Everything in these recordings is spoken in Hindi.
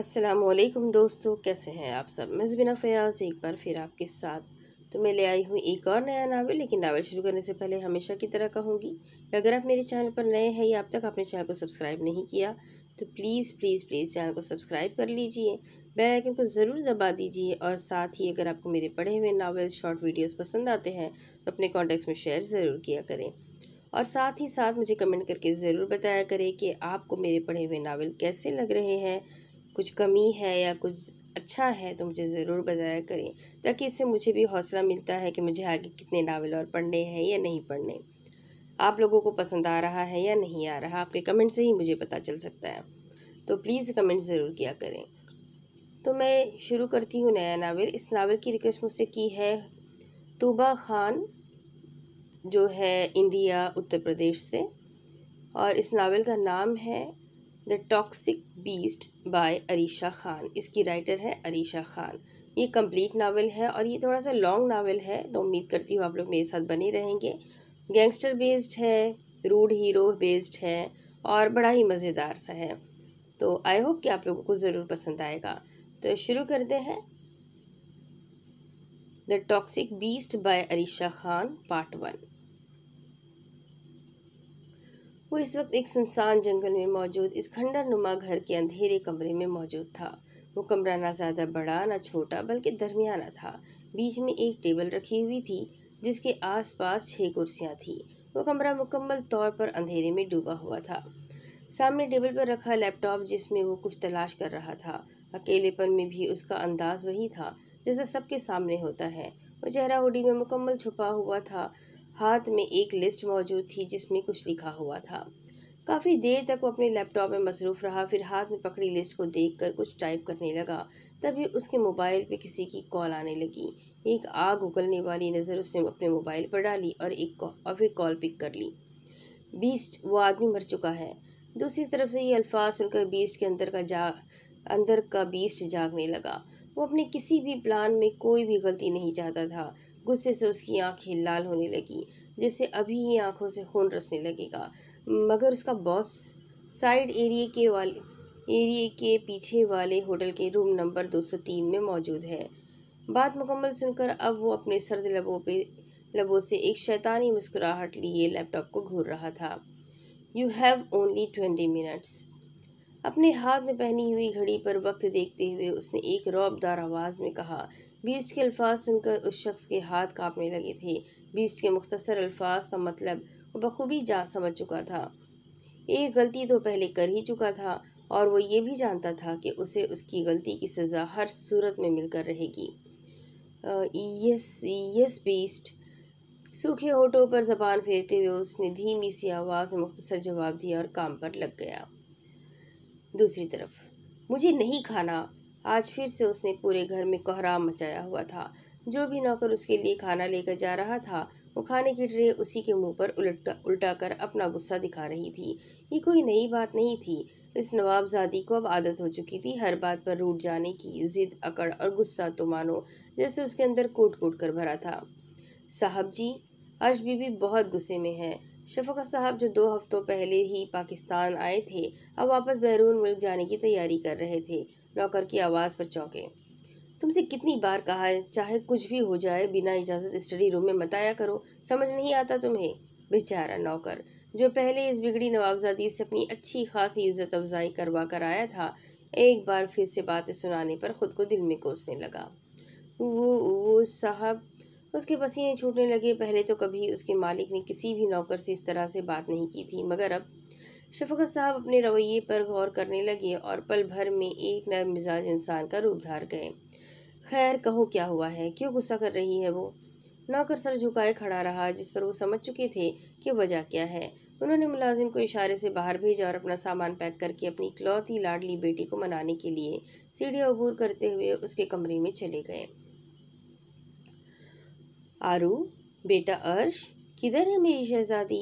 असलम दोस्तों कैसे हैं आप सब मैं बिना फयाज एक बार फिर आपके साथ तो मैं ले आई हूँ एक और नया नावल लेकिन नावल शुरू करने से पहले हमेशा की तरह कहूँगी कि अगर आप मेरे चैनल पर नए हैं या अब तक आपने चैनल को सब्सक्राइब नहीं किया तो प्लीज़ प्लीज़ प्लीज़ चैनल को सब्सक्राइब कर लीजिए बेल आइकन को ज़रूर दबा दीजिए और साथ ही अगर आपको मेरे पढ़े हुए नावल शॉर्ट वीडियोज़ पसंद आते हैं तो अपने कॉन्टेक्ट में शेयर ज़रूर किया करें और साथ ही साथ मुझे कमेंट करके ज़रूर बताया करें कि आपको मेरे पढ़े हुए नावल कैसे लग रहे हैं कुछ कमी है या कुछ अच्छा है तो मुझे ज़रूर बताया करें ताकि इससे मुझे भी हौसला मिलता है कि मुझे आगे कितने नावल और पढ़ने हैं या नहीं पढ़ने आप लोगों को पसंद आ रहा है या नहीं आ रहा आपके कमेंट से ही मुझे पता चल सकता है तो प्लीज़ कमेंट ज़रूर किया करें तो मैं शुरू करती हूँ नया नावल इस नावल की रिक्वेस्ट मुझसे की है तूबा खान जो है इंडिया उत्तर प्रदेश से और इस नावल का नाम है the toxic beast by Arisha Khan इसकी राइटर है अरीशा खान ये कंप्लीट नावल है और ये थोड़ा सा लॉन्ग नावल है तो उम्मीद करती हूँ आप लोग मेरे साथ बने रहेंगे गैंगस्टर बेस्ड है रूड हीरो बेस्ड है और बड़ा ही मज़ेदार सा है तो आई होप कि आप लोगों को ज़रूर पसंद आएगा तो शुरू करते हैं the toxic beast by Arisha Khan part one वो इस वक्त एक सुनसान जंगल में मौजूद इस खंडर नुमा घर के अंधेरे कमरे में मौजूद था वो कमरा ना ज़्यादा बड़ा ना छोटा बल्कि दरमियाना था बीच में एक टेबल रखी हुई थी जिसके आसपास छह कुर्सियाँ थी वो कमरा मुकम्मल तौर पर अंधेरे में डूबा हुआ था सामने टेबल पर रखा लैपटॉप जिसमें वो कुछ तलाश कर रहा था अकेलेपन में भी उसका अंदाज वही था जैसा सबके सामने होता है वो चेहरा उड़ी में मुकम्मल छुपा हुआ था हाथ में एक लिस्ट मौजूद थी जिसमें कुछ लिखा हुआ था काफ़ी देर तक वो अपने लैपटॉप में मसरूफ़ रहा फिर हाथ में पकड़ी लिस्ट को देखकर कुछ टाइप करने लगा तभी उसके मोबाइल पे किसी की कॉल आने लगी एक आग उगलने वाली नज़र उसने अपने मोबाइल पर डाली और एक और फिर कॉल पिक कर ली बीस्ट वो आदमी मर चुका है दूसरी तरफ से ये अल्फाज सुनकर बीस्ट के अंदर का जा अंदर का बीस्ट जागने लगा वो अपने किसी भी प्लान में कोई भी गलती नहीं चाहता था गुस्से से उसकी आंखें लाल होने लगी जिससे अभी ही आंखों से खून रसने लगेगा मगर उसका बॉस साइड एरिए के वाले एरिए के पीछे वाले होटल के रूम नंबर 203 में मौजूद है बात मुकम्मल सुनकर अब वो अपने सर्द लबों पे लबों से एक शैतानी मुस्कुराहट लिए लैपटॉप को घूर रहा था you have only twenty minutes अपने हाथ में पहनी हुई घड़ी पर वक्त देखते हुए उसने एक रौबदार आवाज़ में कहा बीस्ट के अल्फाज सुनकर उस शख्स के हाथ कांपने लगे थे बीस्ट के मुख्तसर अल्फाज का मतलब वो बखूबी जान समझ चुका था एक गलती तो पहले कर ही चुका था और वो ये भी जानता था कि उसे उसकी गलती की सज़ा हर सूरत में मिलकर रहेगी यस यस बीस्ट सूखे होठों पर जबान फेरते हुए उसने धीमी सी आवाज़ में मुख्तसर जवाब दिया और काम पर लग गया दूसरी तरफ मुझे नहीं खाना आज फिर से उसने पूरे घर में कोहराम मचाया हुआ था जो भी नौकर उसके लिए खाना लेकर जा रहा था वो खाने की ट्रे उसी के मुंह पर उल्टा उल्टा कर अपना गुस्सा दिखा रही थी ये कोई नई बात नहीं थी इस नवाबजादी को अब आदत हो चुकी थी हर बात पर रूट जाने की जिद अकड़ और गुस्सा तो मानो जैसे उसके अंदर कोट कोट कर भरा था साहब जी आज बीबी बहुत गुस्से में है शफका साहब जो दो हफ्तों पहले ही पाकिस्तान आए थे अब वापस बैरून मुल्क जाने की तैयारी कर रहे थे नौकर की आवाज़ पर चौंके तुमसे कितनी बार कहा है चाहे कुछ भी हो जाए बिना इजाज़त स्टडी रूम में मत आया करो समझ नहीं आता तुम्हें बेचारा नौकर जो पहले इस बिगड़ी नवाबजादी से अपनी अच्छी खासी इज्जत अफजाई करवा कर आया था एक बार फिर से बातें सुनाने पर खुद को दिल में कोसने लगा वो वो साहब उसके पसीने छूटने लगे पहले तो कभी उसके मालिक ने किसी भी नौकर से इस तरह से बात नहीं की थी मगर अब शफकत साहब अपने रवैये पर गौर करने लगे और पल भर में एक नए मिजाज इंसान का रूप धार गए खैर कहो क्या हुआ है क्यों गुस्सा कर रही है वो नौकर सर झुकाए खड़ा रहा जिस पर वो समझ चुके थे कि वजह क्या है उन्होंने मुलाजिम को इशारे से बाहर भेजा और अपना सामान पैक करके अपनी इकलौती लाडली बेटी को मनाने के लिए सीढ़ियाँ अबूर करते हुए उसके कमरे में चले गए आरू बेटा अर्श किधर है मेरी शहजादी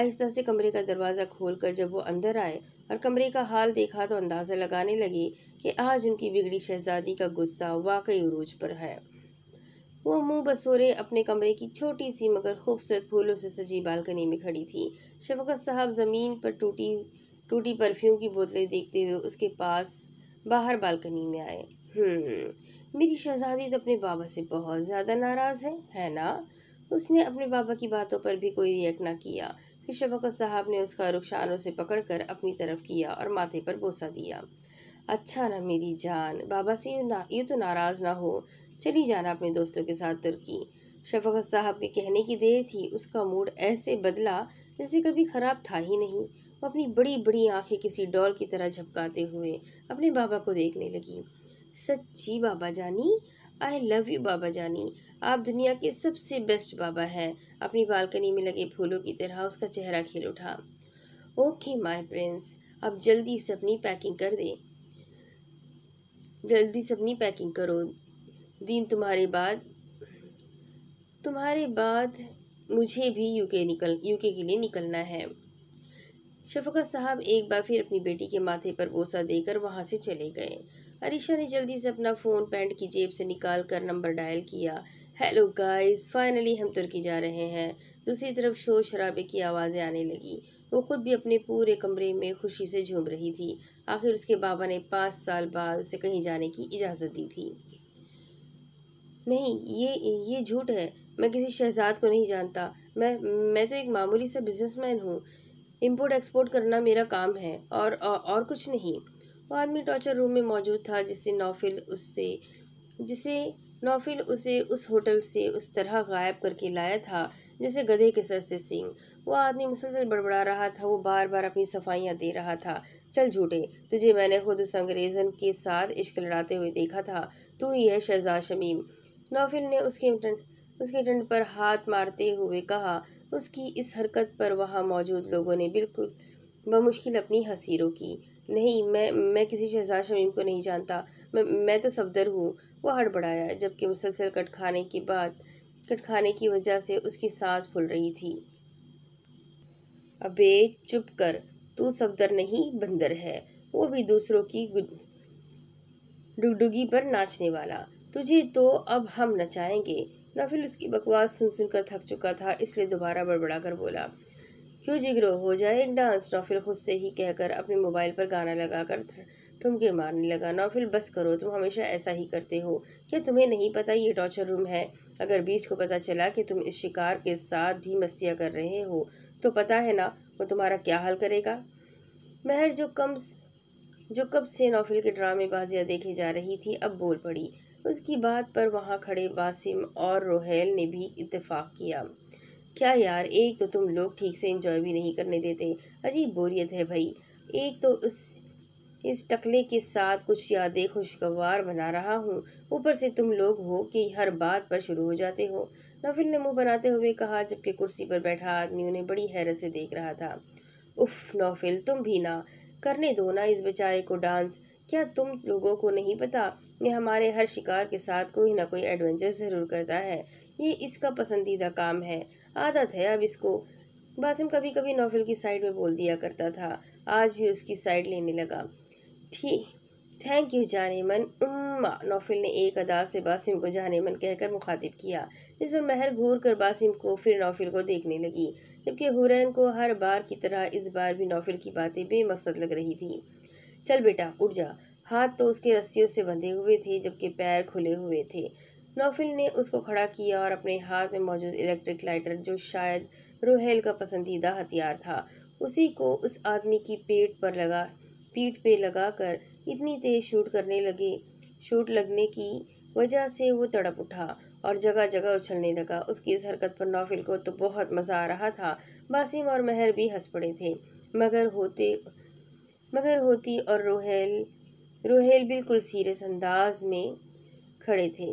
आहिस्ता से कमरे का दरवाज़ा खोलकर जब वो अंदर आए और कमरे का हाल देखा तो अंदाज़ा लगाने लगे कि आज उनकी बिगड़ी शहजादी का गुस्सा वाकई उरूज पर है वो मुंह बसोरे अपने कमरे की छोटी सी मगर खूबसूरत फूलों से सजी बालकनी में खड़ी थी शफकत साहब ज़मीन पर टूटी टूटी परफ्यूम की बोतलें देखते हुए उसके पास बाहर बालकनी में आए हम्म। मेरी शहजादी तो अपने बाबा से बहुत ज़्यादा नाराज़ है है ना उसने अपने बाबा की बातों पर भी कोई रिएक्ट ना किया फिर शफकत साहब ने उसका रुखशानों से पकड़कर अपनी तरफ किया और माथे पर बोसा दिया अच्छा ना मेरी जान बाबा से यू ना ये तो नाराज़ ना हो चली जाना अपने दोस्तों के साथ तुर्की शफकत साहब के कहने की देर थी उसका मूड ऐसे बदला जैसे कभी ख़राब था ही नहीं वो अपनी बड़ी बड़ी आंखें किसी डॉल की तरह झपकाते हुए अपने बाबा को देखने लगी सच्ची बाबा जानी आई लव यू बाबा जानी आप दुनिया के सबसे बेस्ट बाबा हैं अपनी बालकनी में लगे फूलों की तरह उसका चेहरा खिल उठा ओके माय प्रिंस अब जल्दी से अपनी पैकिंग कर दे जल्दी से अपनी पैकिंग करो दिन तुम्हारे बाद तुम्हारे बाद मुझे भी यूके निकल यूके के लिए निकलना है शफकत साहब एक बार फिर अपनी बेटी के माथे पर बोसा देकर वहाँ से चले गए अरिशा ने जल्दी से अपना फ़ोन पैंट की जेब से निकाल कर नंबर डायल किया हेलो गाइस फाइनली हम तुर्की जा रहे हैं दूसरी तरफ शोर शराबे की आवाज़ें आने लगी वो खुद भी अपने पूरे कमरे में खुशी से झूम रही थी आखिर उसके बाबा ने पाँच साल बाद उसे कहीं जाने की इजाज़त दी थी नहीं ये ये झूठ है मैं किसी शहजाद को नहीं जानता मैं मैं तो एक मामूली सा बिजनेसमैन हूँ इंपोर्ट एक्सपोर्ट करना मेरा काम है और, और कुछ नहीं वो आदमी टॉर्चर रूम में मौजूद था जिससे नौफिल उससे जिसे नौफिल उसे उस होटल से उस तरह गायब करके लाया था जैसे गधे के सर से सिंह वो आदमी मुसलसल बड़बड़ा रहा था वो बार बार अपनी सफाइयाँ दे रहा था चल झूठे तुझे मैंने खुद उस अंग्रेज़न के साथ इश्क लड़ाते हुए देखा था तू ही है शहजाद शमीम नौफिल ने उसके उसके टंड पर हाथ मारते हुए कहा उसकी इस हरकत पर वहाँ मौजूद लोगों ने बिल्कुल बमुश्किल अपनी हसीरों की नहीं मैं मैं किसी शहजाद शमीम को नहीं जानता मैं मैं तो सफदर हूँ वो हड़बड़ाया जबकि मुसलसल कट खाने के बाद कट खाने की वजह से उसकी सांस फूल रही थी अबे चुप कर तू सफदर नहीं बंदर है वो भी दूसरों की डुगडुगी पर नाचने वाला तुझे तो अब हम नचाएंगे नफिल उसकी बकवास सुन सुनकर थक चुका था इसलिए दोबारा बड़बड़ा कर बोला क्यों जिगरो हो जाए एक डांस नौफिल खुद से ही कहकर अपने मोबाइल पर गाना लगाकर ठुमके मारने लगा नौफिल बस करो तुम हमेशा ऐसा ही करते हो क्या तुम्हें नहीं पता ये टॉर्चर रूम है अगर बीच को पता चला कि तुम इस शिकार के साथ भी मस्तियाँ कर रहे हो तो पता है ना वो तुम्हारा क्या हाल करेगा महर जो कम जो कब से नौफिल के ड्रामे बाजिया देखी जा रही थी अब बोल पड़ी उसकी बात पर वहाँ खड़े बासिम और रोहेल ने भी इतफाक़ किया क्या यार एक तो तुम लोग ठीक से इंजॉय भी नहीं करने देते अजीब बोरियत है भाई एक तो उस इस टकले के साथ कुछ यादें खुशगवार बना रहा हूँ ऊपर से तुम लोग हो कि हर बात पर शुरू हो जाते हो नफिल ने मुंह बनाते हुए कहा जबकि कुर्सी पर बैठा आदमी उन्हें बड़ी हैरत से देख रहा था उफ नौफिल तुम भी ना करने दो ना इस बेचारे को डांस क्या तुम लोगों को नहीं पता ये हमारे हर शिकार के साथ कोई ना कोई एडवेंचर ज़रूर करता है ये इसका पसंदीदा काम है आदत है अब इसको बासिम कभी कभी नोवेल की साइड में बोल दिया करता था आज भी उसकी साइड लेने लगा ठीक थैंक यू जानेमन उम्मा नौफिल ने एक अदा से बासिम को जानेमन मन कहकर मुखातिब किया जिस पर महर घूर कर बासिम को फिर नौफिल को देखने लगी जबकि हुरैन को हर बार की तरह इस बार भी नौफिल की बातें बेमकसद लग रही थी चल बेटा उठ जा हाथ तो उसके रस्सियों से बंधे हुए थे जबकि पैर खुले हुए थे नौफिल ने उसको खड़ा किया और अपने हाथ में मौजूद इलेक्ट्रिक लाइटर जो शायद रोहेल का पसंदीदा हथियार था उसी को उस आदमी की पेट पर लगा पीठ पे लगाकर इतनी तेज़ शूट करने लगे शूट लगने की वजह से वो तड़प उठा और जगह जगह उछलने लगा उसकी इस हरकत पर नौफिल को तो बहुत मज़ा आ रहा था बासिम और महर भी हंस पड़े थे मगर होते मगर होती और रोहेल रोहेल बिल्कुल सीरियस अंदाज में खड़े थे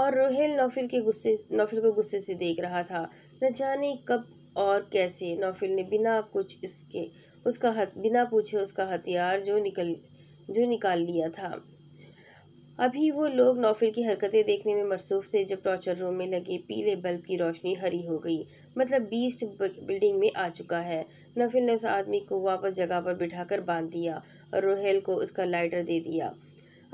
और रोहेल नौफिल के गुस्से नौफिल को गुस्से से देख रहा था न जाने कब और कैसे नौफिल ने बिना कुछ इसके उसका हथ बिना पूछे उसका हथियार जो निकल जो निकाल लिया था अभी वो लोग नौफिल की हरकतें देखने में मसरूफ़ थे जब टॉर्चर रूम में लगे पीले बल्ब की रोशनी हरी हो गई मतलब बीस्ट बिल्डिंग में आ चुका है नफिल ने उस आदमी को वापस जगह पर बिठाकर बांध दिया और रोहेल को उसका लाइटर दे दिया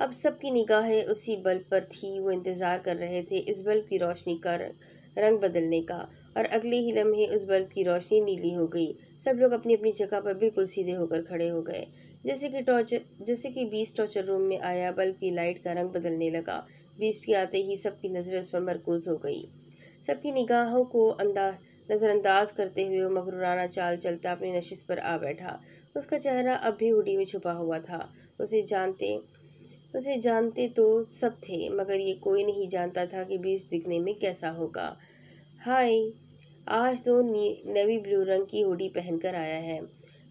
अब सबकी निगाहें उसी बल्ब पर थी वो इंतज़ार कर रहे थे इस बल्ब की रोशनी का रंग बदलने का और अगले ही लम्हे उस बल्ब की रोशनी नीली हो गई सब लोग अपनी अपनी जगह पर बिल्कुल सीधे होकर खड़े हो गए जैसे कि टॉर्चर जैसे कि बीस टॉर्चर रूम में आया बल्ब की लाइट का रंग बदलने लगा बीस के आते ही सबकी नज़र उस पर मरकूज हो गई सबकी निगाहों को अंदा नज़रअंदाज करते हुए वो चाल चलता अपनी नशिश पर आ बैठा उसका चेहरा अब भी उडी में छुपा हुआ था उसे जानते उसे जानते तो सब थे मगर ये कोई नहीं जानता था कि बीस दिखने में कैसा होगा हाय आज तो नेवी ब्लू रंग की होडी पहनकर आया है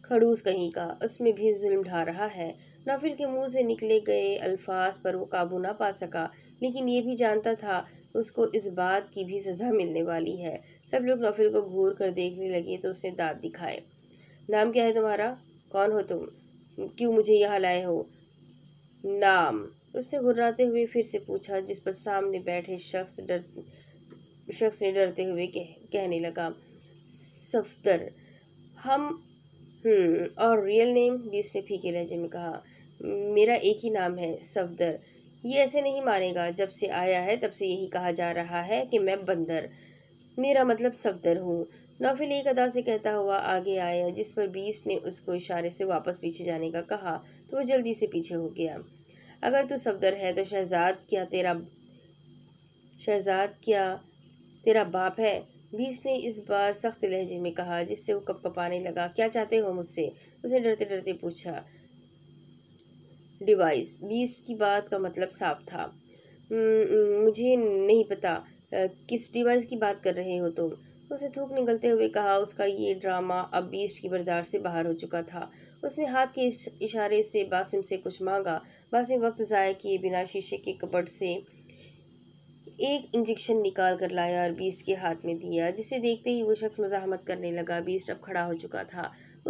खड़ूस कहीं का उसमें भी जुल्म ढा रहा है नाफिल के मुंह से निकले गए अल्फाज पर वो काबू ना पा सका लेकिन ये भी जानता था उसको इस बात की भी सज़ा मिलने वाली है सब लोग नाफिल को घूर कर देखने लगे तो उसने दांत दिखाए नाम क्या है तुम्हारा कौन हो तुम क्यों मुझे यहाँ लाए हो नाम उससे घुर्राते हुए फिर से पूछा जिस पर सामने बैठे शख्स डर शख्स ने डरते हुए कह, कहने लगा सफदर हम हम्म, और रियल नेम बीस ने फीके लहजे में कहा मेरा एक ही नाम है सफदर ये ऐसे नहीं मानेगा जब से आया है तब से यही कहा जा रहा है कि मैं बंदर मेरा मतलब सफदर हूँ नौफिल एक अदा से कहता हुआ आगे आया जिस पर बीस ने उसको इशारे से वापस पीछे जाने का कहा तो वो जल्दी से पीछे हो गया अगर तू सफदर है तो शहजाद क्या तेरा शहजाद क्या तेरा बाप है बीस ने इस बार सख्त लहजे में कहा जिससे वो कपकपाने लगा क्या चाहते हो मुझसे उसने डरते डरते पूछा डिवाइस बीस की बात का मतलब साफ था हम्म, हम्म, मुझे नहीं पता किस डिवाइस की बात कर रहे हो तुम उसे थूक निकलते हुए कहा उसका ये ड्रामा अब बीस्ट की बर्दाश्त से बाहर हो चुका था उसने हाथ के इशारे से बासिम से कुछ मांगा बासिम वक्त ज़ाय किए बिना शीशे के कपट से एक इंजेक्शन निकाल कर लाया और बीस्ट के हाथ में दिया जिसे देखते ही वो शख्स मजामत करने लगा बीस्ट अब खड़ा हो चुका था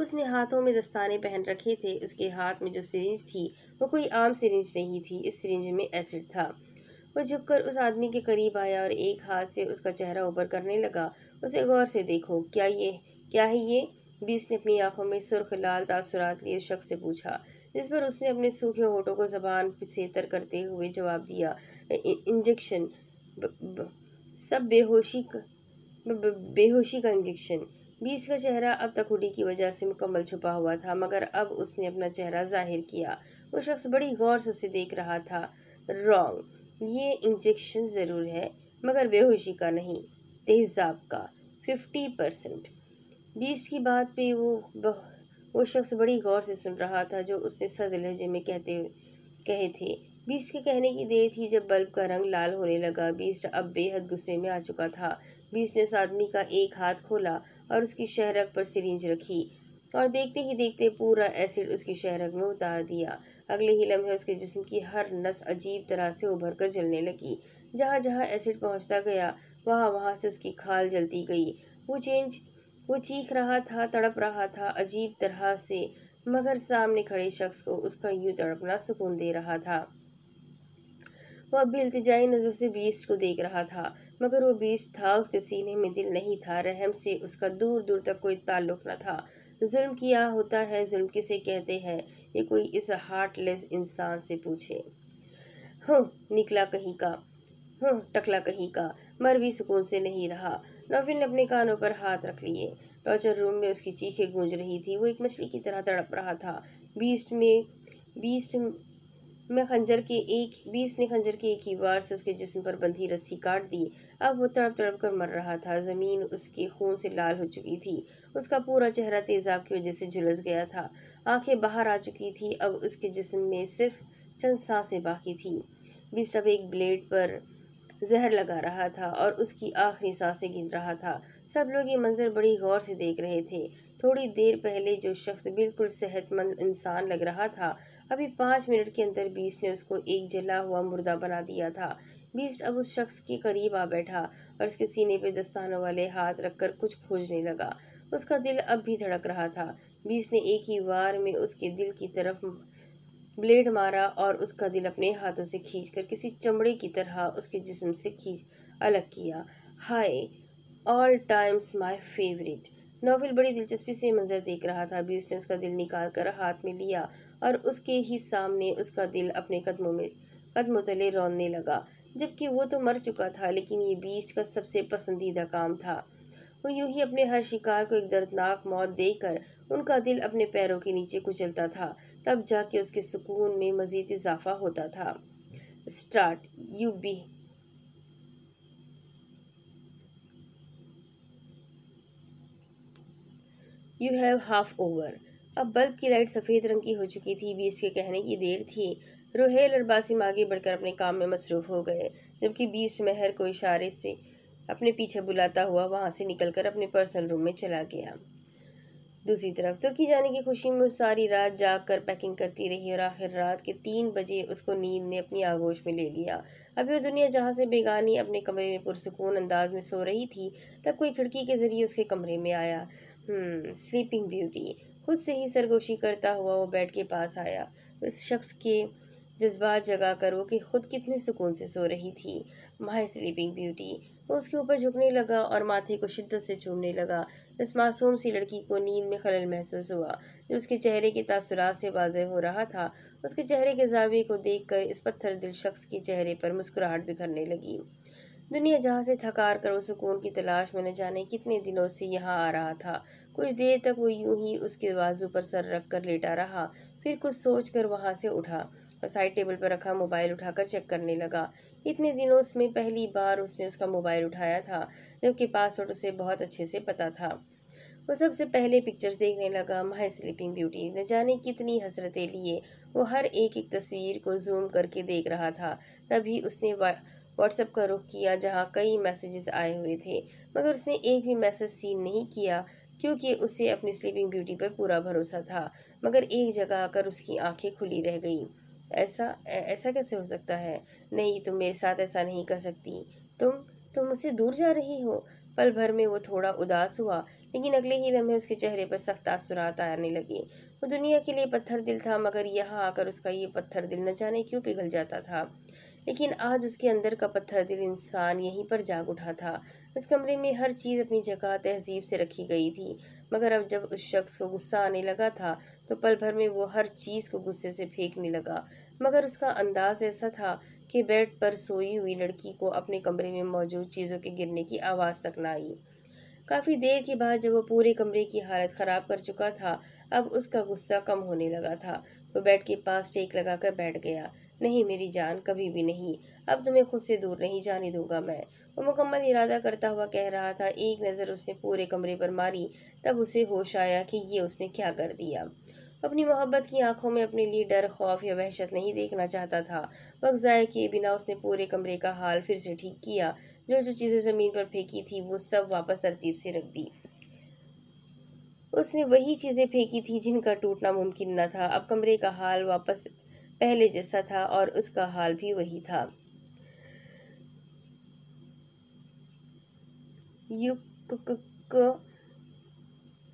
उसने हाथों में दस्ताने पहन रखे थे उसके हाथ में जो सिरिंज थी वो कोई आम सिरिंज नहीं थी इस सिरिंज में एसिड था वो झुककर उस आदमी के करीब आया और एक हाथ से उसका चेहरा ऊपर करने लगा उसे गौर से देखो क्या ये क्या है ये बीस ने अपनी आंखों में सुर्ख लाल तासुरात लिए उस शख्स से पूछा जिस पर उसने अपने सूखे होठों को जबान से तर करते हुए जवाब दिया इंजेक्शन सब बेहोशी का बेहोशी का इंजेक्शन बीस का चेहरा अब तक हुडी की वजह से मुकम्मल छुपा हुआ था मगर अब उसने अपना चेहरा जाहिर किया वो शख्स बड़ी गौर से उसे देख रहा था रॉन्ग ये इंजेक्शन ज़रूर है मगर बेहोशी का नहीं तेजाब का फिफ्टी परसेंट बीस की बात पे वो वो शख्स बड़ी गौर से सुन रहा था जो उसने सद लहजे में कहते कहे थे बीस्ट के कहने की देर थी जब बल्ब का रंग लाल होने लगा बीस्ट अब बेहद गुस्से में आ चुका था बीस्ट ने उस आदमी का एक हाथ खोला और उसकी शहरक पर सिरिंज रखी और देखते ही देखते पूरा एसिड उसकी शहरक में उतार दिया अगले ही लम्हे उसके जिस्म की हर नस अजीब तरह से उभर कर जलने लगी जहाँ जहाँ एसिड पहुँचता गया वहाँ वहाँ से उसकी खाल जलती गई वो चेंज वो चीख रहा था तड़प रहा था अजीब तरह से मगर सामने खड़े शख्स को उसका यूं तड़पना सुकून दे रहा था वह अब इल्तिजाई नज़र से बीस को देख रहा था मगर वो बीस था उसके सीने में दिल नहीं था रहम से उसका दूर दूर तक कोई ताल्लुक न था जुल्म किया होता है जुल्म किसे कहते हैं ये कोई इस हार्टलेस इंसान से पूछे हूँ निकला कहीं का हूँ टकला कहीं का मर भी सुकून से नहीं रहा नौफिन ने अपने कानों पर हाथ रख लिए टॉर्चर रूम में उसकी चीखें गूंज रही थी वो एक मछली की तरह तड़प रहा था बीस्ट में बीस्ट में खंजर के एक बीस ने खंजर के एक ही वार से उसके जिसम पर बंधी रस्सी काट दी अब वो तड़प तड़प कर मर रहा था ज़मीन उसके खून से लाल हो चुकी थी उसका पूरा चेहरा तेज़ाब की वजह से झुलस गया था आंखें बाहर आ चुकी थी अब उसके जिसम में सिर्फ चंद सांसें बाकी थी बीस अब एक ब्लेड पर जहर लगा रहा था और उसकी आखिरी सांसें गिर रहा था सब लोग ये मंजर बड़ी गौर से देख रहे थे थोड़ी देर पहले जो शख्स बिल्कुल सेहतमंद इंसान लग रहा था अभी पाँच मिनट के अंदर बीस ने उसको एक जला हुआ मुर्दा बना दिया था बीस अब उस शख्स के करीब आ बैठा और उसके सीने पे दस्तानों वाले हाथ रखकर कुछ खोजने लगा उसका दिल अब भी धड़क रहा था बीस ने एक ही वार में उसके दिल की तरफ ब्लेड मारा और उसका दिल अपने हाथों से खींचकर किसी चमड़े की तरह उसके जिस्म से खींच अलग किया hi all times my favourite Naufil बड़ी दिलचस्पी से मंजर देख रहा था बीस ने उसका दिल निकाल कर हाथ में लिया और उसके ही सामने उसका दिल अपने कदमों में कदमों तले रोनने लगा जबकि वो तो मर चुका था लेकिन ये बीस का सबसे पसंदीदा काम था वो यूं ही अपने हर शिकार को एक दर्दनाक मौत देकर उनका दिल अपने पैरों के नीचे कुचलता था तब जाके उसके सुकून में मज़ीद इजाफा होता था start you be you have half over अब बल्ब की लाइट सफ़ेद रंग की हो चुकी थी बीस के कहने की देर थी रोहेल और बासिम आगे बढ़कर अपने काम में मसरूफ़ हो गए जबकि बीस महर को इशारे से अपने पीछे बुलाता हुआ वहाँ से निकलकर अपने पर्सनल रूम में चला गया दूसरी तरफ तुर्की जाने की खुशी में सारी रात जाग कर पैकिंग करती रही और आखिर रात के तीन बजे उसको नींद ने अपनी आगोश में ले लिया अभी वो दुनिया जहाँ से बेगानी अपने कमरे में पुरसकून अंदाज में सो रही थी तब कोई खिड़की के ज़रिए उसके कमरे में आया स्लीपिंग हम्म, ब्यूटी खुद से ही सरगोशी करता हुआ वो बेड के पास आया उस शख्स के जज्बात जगा कर वो कि खुद कितने सुकून से सो रही थी माई स्लीपिंग ब्यूटी वो उसके ऊपर झुकने लगा और माथे को शिद्दत से चूमने लगा इस मासूम सी लड़की को नींद में खलल महसूस हुआ जो उसके चेहरे के तासुरात से वाजह हो रहा था उसके चेहरे के जावे को देख कर इस पत्थर दिल शख्स के चेहरे पर मुस्कुराहट बिखरने लगी दुनिया जहाँ से थकार कर वो सुकून की तलाश में न जाने कितने दिनों से यहाँ आ रहा था कुछ देर तक वो यूं ही उसके बाजू पर सर रख कर लेटा रहा फिर कुछ सोच कर वहाँ से उठा और साइड टेबल पर रखा मोबाइल उठाकर चेक करने लगा इतने दिनों उसमें पहली बार उसने उसका मोबाइल उठाया था जबकि पासवर्ड उसे बहुत अच्छे से पता था वो सबसे पहले पिक्चर्स देखने लगा माई स्लीपिंग ब्यूटी न जाने कितनी हसरतें लिए वो हर एक एक तस्वीर को जूम करके देख रहा था तभी उसने व्हाट्सएप का रुख किया जहाँ कई मैसेजेस आए हुए थे मगर उसने एक भी मैसेज सीन नहीं किया क्योंकि उसे अपनी स्लीपिंग ब्यूटी पर पूरा भरोसा था मगर एक जगह आकर उसकी आंखें खुली रह गई ऐसा ऐसा कैसे हो सकता है नहीं तुम मेरे साथ ऐसा नहीं कर सकती तुम तुम मुझसे दूर जा रही हो पल भर में वो थोड़ा उदास हुआ लेकिन अगले ही लम्हे उसके चेहरे पर सख्त आसुरात आने लगे वो दुनिया के लिए पत्थर दिल था मगर यहाँ आकर उसका ये पत्थर दिल न जाने क्यों पिघल जाता था लेकिन आज उसके अंदर का पत्थर दिल इंसान यहीं पर जाग उठा था उस कमरे में हर चीज़ अपनी जगह तहजीब से रखी गई थी मगर अब जब उस शख्स को गुस्सा आने लगा था तो पल भर में वो हर चीज़ को गुस्से से फेंकने लगा मगर उसका अंदाज ऐसा था कि बेड पर सोई हुई लड़की को अपने कमरे में मौजूद चीज़ों के गिरने की आवाज़ तक न आई काफ़ी देर के बाद जब वो पूरे कमरे की हालत ख़राब कर चुका था अब उसका गुस्सा कम होने लगा था वो बेड के पास टेक लगाकर बैठ गया नहीं मेरी जान कभी भी नहीं अब तुम्हें खुद से दूर नहीं जाने दूंगा मैं वो मुकम्मल इरादा करता हुआ कह रहा था एक नज़र उसने पूरे कमरे पर मारी तब उसे होश आया कि ये उसने क्या कर दिया अपनी मोहब्बत की आंखों में अपने लिए डर खौफ या वहशत नहीं देखना चाहता था वक्त ज़ाय किए बिना उसने पूरे कमरे का हाल फिर से ठीक किया जो जो चीज़ें ज़मीन पर फेंकी थी वो सब वापस तरतीब से रख दी उसने वही चीज़ें फेंकी थी जिनका टूटना मुमकिन न था अब कमरे का हाल वापस पहले जैसा था और उसका हाल भी वही था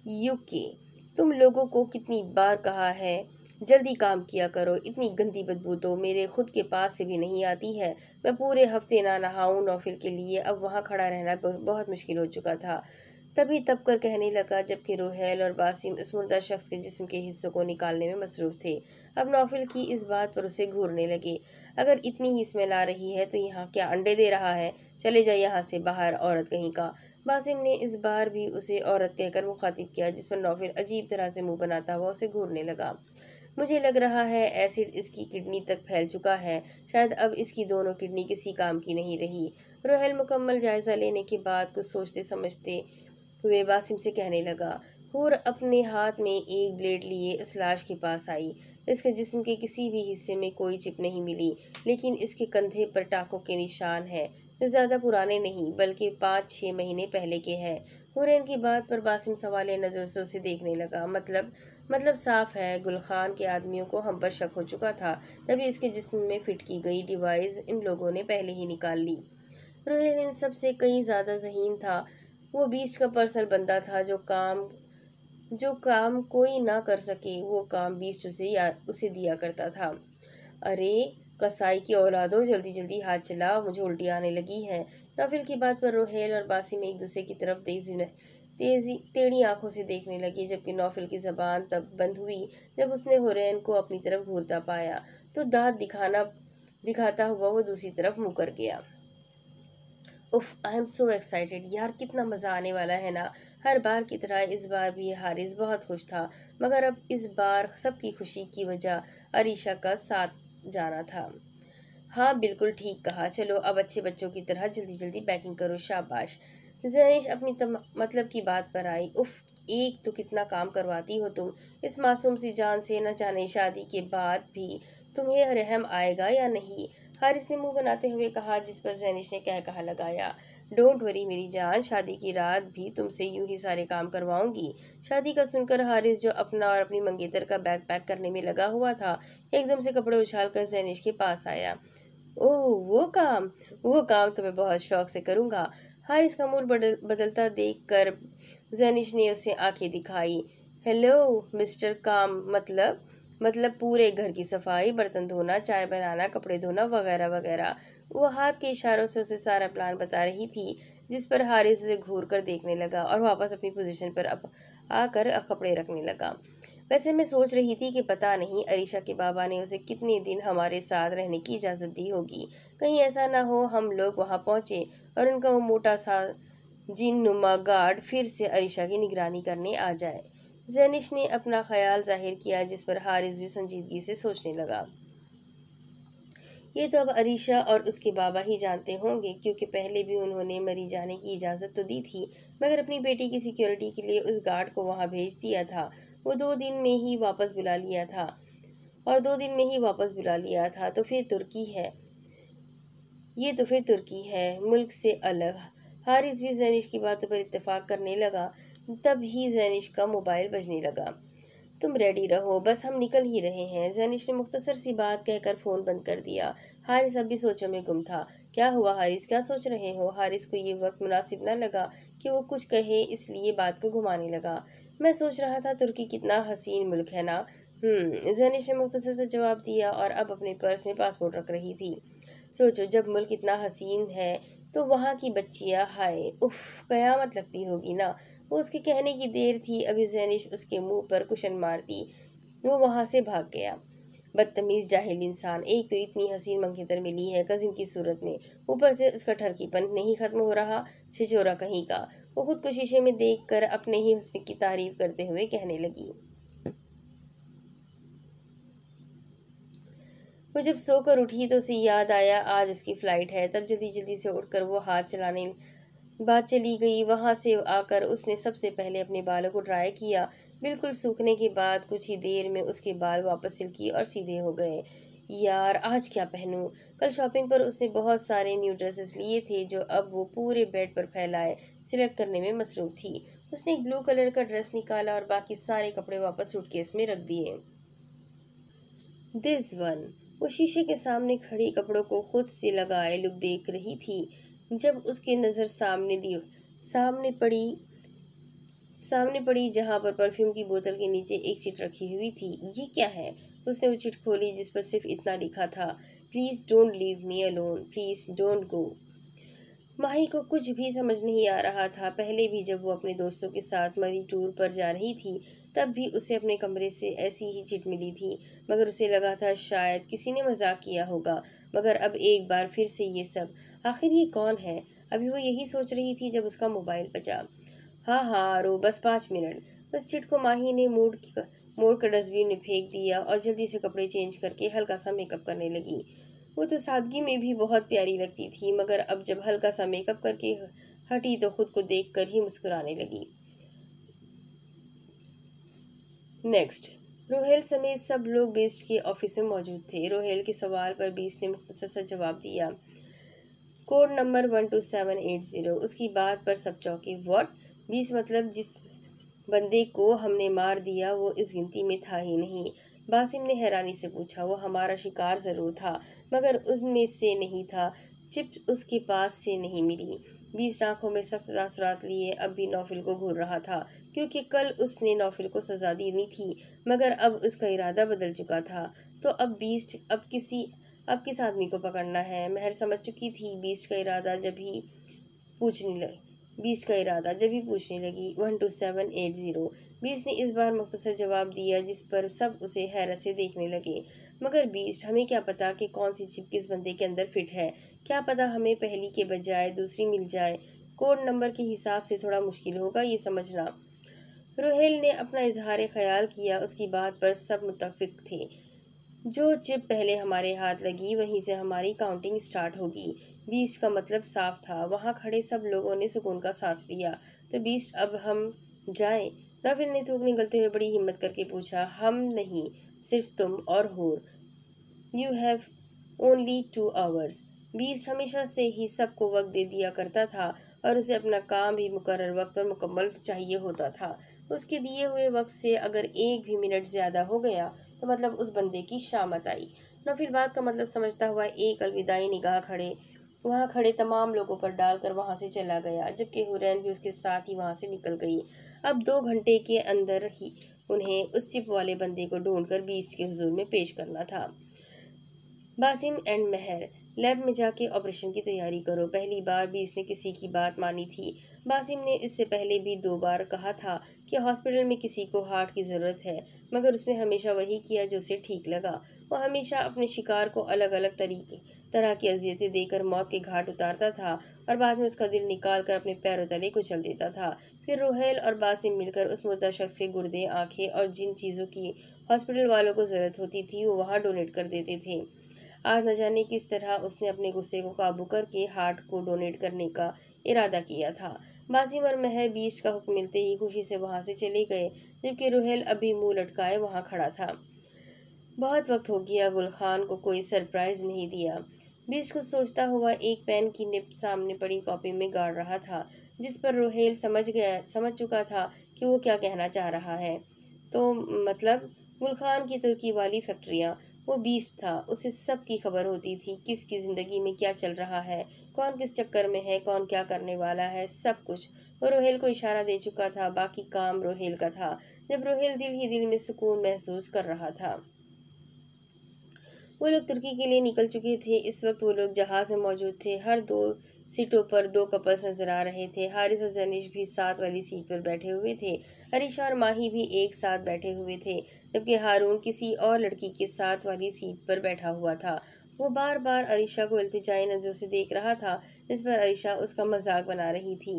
युके तुम लोगों को कितनी बार कहा है जल्दी काम किया करो इतनी गंदी बदबू तो मेरे खुद के पास से भी नहीं आती है मैं पूरे हफ्ते ना नहाऊं नौफिल के लिए अब वहाँ खड़ा रहना बहुत मुश्किल हो चुका था तभी तब कर कहने लगा जबकि रोहेल और बासिम इस मुर्दा शख्स के जिस्म के हिस्सों को निकालने में मसरूफ़ थे अब नौफिल की इस बात पर उसे घूरने लगे अगर इतनी ही स्मेल आ रही है तो यहाँ क्या अंडे दे रहा है चले जाए यहाँ से बाहर औरत कहीं का बासिम ने इस बार भी उसे औरत कहकर मुखातिब किया जिस पर नौफिल अजीब तरह से मुंह बनाता हुआ उसे घूरने लगा मुझे लग रहा है एसिड इसकी किडनी तक फैल चुका है शायद अब इसकी दोनों किडनी किसी काम की नहीं रही रोहेल मुकम्मल जायज़ा लेने के बाद कुछ सोचते समझते हुए वासिम से कहने लगा हूर अपने हाथ में एक ब्लेड लिए उस लाश के पास आई इसके जिस्म के किसी भी हिस्से में कोई चिप नहीं मिली लेकिन इसके कंधे पर टाकों के निशान हैं जो ज़्यादा पुराने नहीं बल्कि पाँच छः महीने पहले के हैं हुरैन की बात पर बासिम सवाल नज़र से उसे देखने लगा मतलब मतलब साफ है गुल खान के आदमियों को हम पर शक हो चुका था तभी इसके जिसम में फिट की गई डिवाइस इन लोगों ने पहले ही निकाल ली रोहन सबसे कहीं ज़्यादा जहीन था वो बीच का पर्सन बंदा था जो काम जो काम कोई ना कर सके वो काम बीच उसे या उसे दिया करता था अरे कसाई की औलादों जल्दी जल्दी हाथ चलाओ मुझे उल्टी आने लगी है नफिल की बात पर रोहेल और बासी में एक दूसरे की तरफ तेजी तेजी टेढ़ी आंखों से देखने लगी जबकि नौफिल की जबान तब बंद हुई जब उसने हुरैन को अपनी तरफ घूरता पाया तो दांत दिखाना दिखाता हुआ वो दूसरी तरफ मुकर गया उफ़ आई एम सो एक्साइटेड यार कितना मज़ा आने वाला है ना हर बार की तरह इस बार भी हारिस बहुत खुश था मगर अब इस बार सबकी खुशी की वजह अरीशा का साथ जाना था हाँ बिल्कुल ठीक कहा चलो अब अच्छे बच्चों की तरह जल्दी जल्दी पैकिंग करो शाबाश जहनीश अपनी तम, मतलब की बात पर आई उफ़ एक तो कितना काम करवाती हो तुम इस मासूम सी जान से न जाने शादी के बाद भी तुम्हें रहम आएगा या नहीं हारिस ने मुंह बनाते हुए कहा जिस पर जैनिश ने कह कहा लगाया डोंट वरी मेरी जान शादी की रात भी तुमसे यूं ही सारे काम करवाऊंगी शादी का सुनकर हारिस जो अपना और अपनी मंगेतर का बैग पैक करने में लगा हुआ था एकदम से कपड़े उछाल कर जैनिश के पास आया ओह वो काम वो काम तो मैं बहुत शौक से करूँगा हारिस का मूड बदल, बदलता देख कर जैनिश ने उसे आंखें दिखाई हेलो मिस्टर काम मतलब मतलब पूरे घर की सफाई बर्तन धोना चाय बनाना कपड़े धोना वगैरह वगैरह वो हाथ के इशारों से उसे सारा प्लान बता रही थी जिस पर हारिस उसे घूर कर देखने लगा और वापस अपनी पोजीशन पर अप, आकर कपड़े रखने लगा वैसे मैं सोच रही थी कि पता नहीं अरीशा के बाबा ने उसे कितने दिन हमारे साथ रहने की इजाज़त दी होगी कहीं ऐसा ना हो हम लोग वहाँ पहुँचे और उनका वो मोटा सा जिन नुमा गार्ड फिर से अरीशा की निगरानी करने आ जाए जैनिश ने अपना ख्याल जाहिर किया जिस पर हारिस भी संजीदगी से सोचने लगा ये तो अब अरीशा और उसके बाबा ही जानते होंगे क्योंकि पहले भी उन्होंने मरी जाने की इजाज़त तो दी थी मगर अपनी बेटी की सिक्योरिटी के लिए उस गार्ड को वहाँ भेज दिया था वो दो दिन में ही वापस बुला लिया था और दो दिन में ही वापस बुला लिया था तो फिर तुर्की है ये तो फिर तुर्की है मुल्क से अलग हारिस भी जैनिश की बातों पर इतफाक करने लगा तभी जैनिश का मोबाइल बजने लगा तुम रेडी रहो बस हम निकल ही रहे हैं जैनिश ने मुख्तसर सी बात कहकर फ़ोन बंद कर दिया हारिस अभी सोचों में गुम था क्या हुआ हारिस क्या सोच रहे हो हारिस को ये वक्त मुनासिब न लगा कि वो कुछ कहे इसलिए बात को घुमाने लगा मैं सोच रहा था तुर्की कितना हसीन मुल्क है ना हम्म, जैनिश ने मुख्तसर से जवाब दिया और अब अपने पर्स में पासपोर्ट रख रही थी सोचो जब मुल्क इतना हसीन है तो वहाँ की बच्चियाँ हाय उफ कयामत लगती होगी ना वो उसके कहने की देर थी अभी जैनिश उसके मुंह पर कुशन मारती वो वहाँ से भाग गया बदतमीज़ जाहिल इंसान एक तो इतनी हसीन मंगेतर मिली है कज़िन की सूरत में ऊपर से उसका ठरकीपन नहीं ख़त्म हो रहा छिछोरा कहीं का वो खुद को शीशे में देख कर अपने ही हुस्न की तारीफ करते हुए कहने लगी वो जब सोकर उठी तो उसे याद आया आज उसकी फ़्लाइट है तब जल्दी जल्दी से उठकर वो हाथ चलाने बाद चली गई वहाँ से आकर उसने सबसे पहले अपने बालों को ड्राई किया बिल्कुल सूखने के बाद कुछ ही देर में उसके बाल वापस सिलकी और सीधे हो गए यार आज क्या पहनूं कल शॉपिंग पर उसने बहुत सारे न्यू ड्रेसेस लिए थे जो अब वो पूरे बेड पर फैलाए सिलेक्ट करने में मसरूफ थी उसने एक ब्लू कलर का ड्रेस निकाला और बाकी सारे कपड़े वापस सूटकेस में रख दिए दिस वन वो शीशे के सामने खड़ी कपड़ों को खुद से लगाए लुक देख रही थी जब उसकी नज़र सामने दी सामने पड़ी सामने पड़ी जहाँ पर परफ्यूम की बोतल के नीचे एक चिट रखी हुई थी ये क्या है उसने वो चिट खोली जिस पर सिर्फ इतना लिखा था please don't leave me alone please don't go Mahi को कुछ भी समझ नहीं आ रहा था पहले भी जब वो अपने दोस्तों के साथ मरी टूर पर जा रही थी तब भी उसे अपने कमरे से ऐसी ही चिट मिली थी मगर उसे लगा था शायद किसी ने मजाक किया होगा मगर अब एक बार फिर से ये सब आखिर ये कौन है अभी वो यही सोच रही थी जब उसका मोबाइल बचा हाँ हाँ रो बस पाँच मिनट उस चिट को माही ने मूड मोड़ कर डस्टबिन में फेंक दिया और जल्दी से कपड़े चेंज करके हल्का सा मेकअप करने लगी वो तो सादगी में भी बहुत प्यारी लगती थी मगर अब जब हल्का सा मेकअप करके हटी तो खुद को देख कर ही मुस्कुराने लगी नेक्स्ट रोहेल समेत सब लोग बीस्ट के ऑफिस में मौजूद थे रोहेल के सवाल पर बीस्ट ने मुख्तर सा जवाब दिया code number one two seven eight zero उसकी बात पर सब चौंके व्हाट बीस मतलब जिस बंदे को हमने मार दिया वो इस गिनती में था ही नहीं बासिम ने हैरानी से पूछा वो हमारा शिकार ज़रूर था मगर उनमें से नहीं था चिप्स उसके पास से नहीं मिली बीस आँखों में सख्त तसरात लिए अब भी नौफिल को घूर रहा था क्योंकि कल उसने नौफिल को सज़ा देनी थी मगर अब उसका इरादा बदल चुका था तो अब बीस्ट अब किसी अब किस आदमी को पकड़ना है महर समझ चुकी थी बीस्ट का इरादा जब ही पूछने लगी बीस्ट का इरादा जब ही पूछने लगी one two seven eight zero Beast ने इस बार मुख्तर जवाब दिया जिस पर सब उसे हैरत से देखने लगे मगर बीस्ट हमें क्या पता कि कौन सी चिप किस बंदे के अंदर फिट है क्या पता हमें पहली के बजाय दूसरी मिल जाए कोड नंबर के हिसाब से थोड़ा मुश्किल होगा ये समझना रोहेल ने अपना इजहार ख्याल किया उसकी बात पर सब मुतफिक थे जो चिप पहले हमारे हाथ लगी वहीं से हमारी काउंटिंग स्टार्ट होगी बीस्ट का मतलब साफ था वहाँ खड़े सब लोगों ने सुकून का सांस लिया तो बीस्ट अब हम जाएं राफेल ने थूक निकलते हुए बड़ी हिम्मत करके पूछा हम नहीं सिर्फ तुम और होर you have only two hours Beast हमेशा से ही सबको वक्त दे दिया करता था और उसे अपना काम भी मुकर वक्त पर मुकम्मल चाहिए होता था उसके दिए हुए वक्त से अगर एक भी मिनट ज़्यादा हो गया तो मतलब उस बंदे की शामत आई नफिल बात का मतलब समझता हुआ एक अलविदाई निगाह खड़े वहाँ खड़े तमाम लोगों पर डालकर वहाँ से चला गया जबकि हुरैन भी उसके साथ ही वहाँ से निकल गई अब दो घंटे के अंदर ही उन्हें उस चिप वाले बंदे को ढूंढकर बीस के हजूर में पेश करना था बासिम एंड महर लैब में जाके ऑपरेशन की तैयारी करो पहली बार भी इसने किसी की बात मानी थी बासिम ने इससे पहले भी दो बार कहा था कि हॉस्पिटल में किसी को हार्ट की ज़रूरत है मगर उसने हमेशा वही किया जो उसे ठीक लगा वह हमेशा अपने शिकार को अलग अलग तरीके तरह की अजियतें देकर मौत के घाट उतारता था और बाद में उसका दिल निकाल कर अपने पैरों तले कुचल देता था फिर रोहेल और बासिम मिलकर उस मुर्दा शख्स के गुर्दे आँखें और जिन चीज़ों की हॉस्पिटल वालों को ज़रूरत होती थी वो वहाँ डोनेट कर देते थे आज न जाने किस तरह उसने अपने गुस्से को काबू करके हार्ट को डोनेट करने का इरादा किया था बासिम और बीस्ट का हुक्म मिलते ही खुशी से वहाँ से चले गए जबकि रोहेल अभी मुंह लटकाए वहाँ खड़ा था बहुत वक्त हो गया गुल खान को कोई सरप्राइज़ नहीं दिया बीस को सोचता हुआ एक पेन की निप सामने पड़ी कॉपी में गाड़ रहा था जिस पर रोहेल समझ गया समझ चुका था कि वो क्या कहना चाह रहा है तो मतलब गुलखान की तुर्की वाली फैक्ट्रियाँ वो बीस था उसे सब की खबर होती थी किसकी ज़िंदगी में क्या चल रहा है कौन किस चक्कर में है कौन क्या करने वाला है सब कुछ वो रोहेल को इशारा दे चुका था बाकी काम रोहेल का था जब रोहेल दिल ही दिल में सुकून महसूस कर रहा था वो लोग तुर्की के लिए निकल चुके थे इस वक्त वो लोग जहाज़ में मौजूद थे हर दो सीटों पर दो कपल्स नज़र आ रहे थे हारिस और जनिश भी साथ वाली सीट पर बैठे हुए थे हरीशा और माही भी एक साथ बैठे हुए थे जबकि हारून किसी और लड़की के साथ वाली सीट पर बैठा हुआ था वो बार बार अरिशा को अल्तजाई नज़रों से देख रहा था जिस पर अरिशा उसका मजाक बना रही थी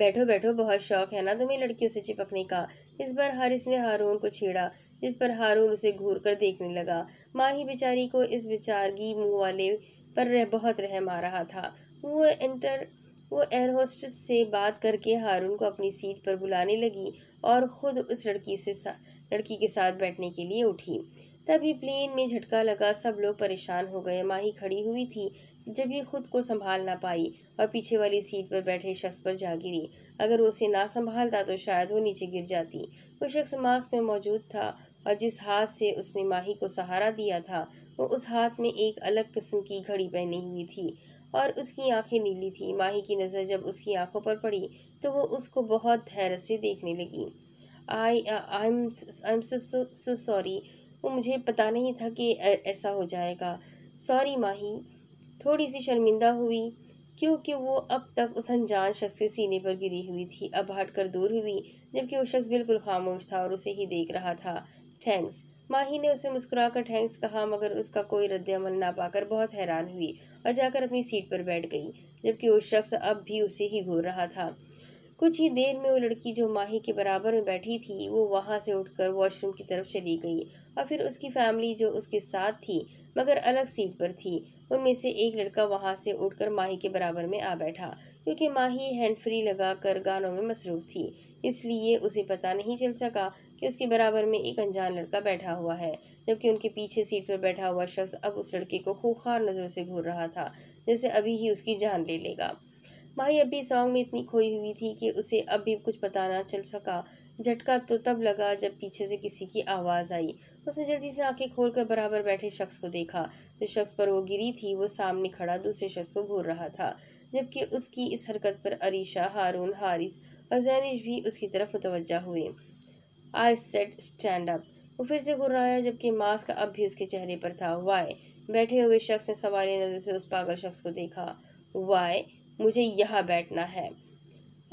बैठो बैठो बहुत शौक है ना तुम्हें लड़कियों से चिपकने का इस बार हारिस ने हारून को छेड़ा जिस पर हारून उसे घूर कर देखने लगा माँ ही बेचारी को इस बेचारगी मुँह वाले पर रह बहुत रहम आ रहा था वो एंटर वो एयर होस्टेस से बात करके हारून को अपनी सीट पर बुलाने लगी और ख़ुद उस लड़की से लड़की के साथ बैठने के लिए उठी तभी प्लेन में झटका लगा सब लोग परेशान हो गए माही खड़ी हुई थी जब ये खुद को संभाल ना पाई और पीछे वाली सीट पर बैठे शख्स पर जा गिरी अगर उसे ना संभालता तो शायद वो नीचे गिर जाती वो शख्स मास्क में मौजूद था और जिस हाथ से उसने माही को सहारा दिया था वो उस हाथ में एक अलग किस्म की घड़ी पहनी हुई थी और उसकी आंखें नीली थी माही की नज़र जब उसकी आंखों पर पड़ी तो वो उसको बहुत धैर्य से देखने लगी I I am I am so sorry वो मुझे पता नहीं था कि ऐसा हो जाएगा सॉरी माही थोड़ी सी शर्मिंदा हुई क्योंकि वो अब तक उस अनजान शख्स के सीने पर गिरी हुई थी अब हट कर दूर हुई जबकि वो शख्स बिल्कुल खामोश था और उसे ही देख रहा था थैंक्स माही ने उसे मुस्कुरा कर थैंक्स कहा मगर उसका कोई रद्द अमल ना पाकर बहुत हैरान हुई और जाकर अपनी सीट पर बैठ गई जबकि वो शख्स अब भी उसे ही घूर रहा था कुछ ही देर में वो लड़की जो माही के बराबर में बैठी थी वो वहाँ से उठकर वॉशरूम की तरफ चली गई और फिर उसकी फैमिली जो उसके साथ थी मगर अलग सीट पर थी उनमें से एक लड़का वहाँ से उठकर माही के बराबर में आ बैठा क्योंकि माही हैंड फ्री लगा कर गानों में मसरूफ़ थी इसलिए उसे पता नहीं चल सका कि उसके बराबर में एक अनजान लड़का बैठा हुआ है जबकि उनके पीछे सीट पर बैठा हुआ शख्स अब उस लड़के को खूखार नज़रों से घूर रहा था जैसे अभी ही उसकी जान ले लेगा भाई अभी सॉन्ग में इतनी खोई हुई थी कि उसे अब भी कुछ पता ना चल सका झटका तो तब लगा जब पीछे से किसी की आवाज़ आई उसने जल्दी से आंखें खोलकर बराबर बैठे शख्स को देखा जिस शख्स पर वो गिरी थी वो सामने खड़ा दूसरे शख्स को घूर रहा था जबकि उसकी इस हरकत पर अरीशा हारून हारिस और जैनिश भी उसकी तरफ मुतवजा हुए आई सेट स्टैंड अप वो फिर से घुर्राया जबकि मास्क अब भी उसके चेहरे पर था वाई बैठे हुए शख्स ने सवाल नज़र से उस पागल शख्स को देखा वाई मुझे यहाँ बैठना है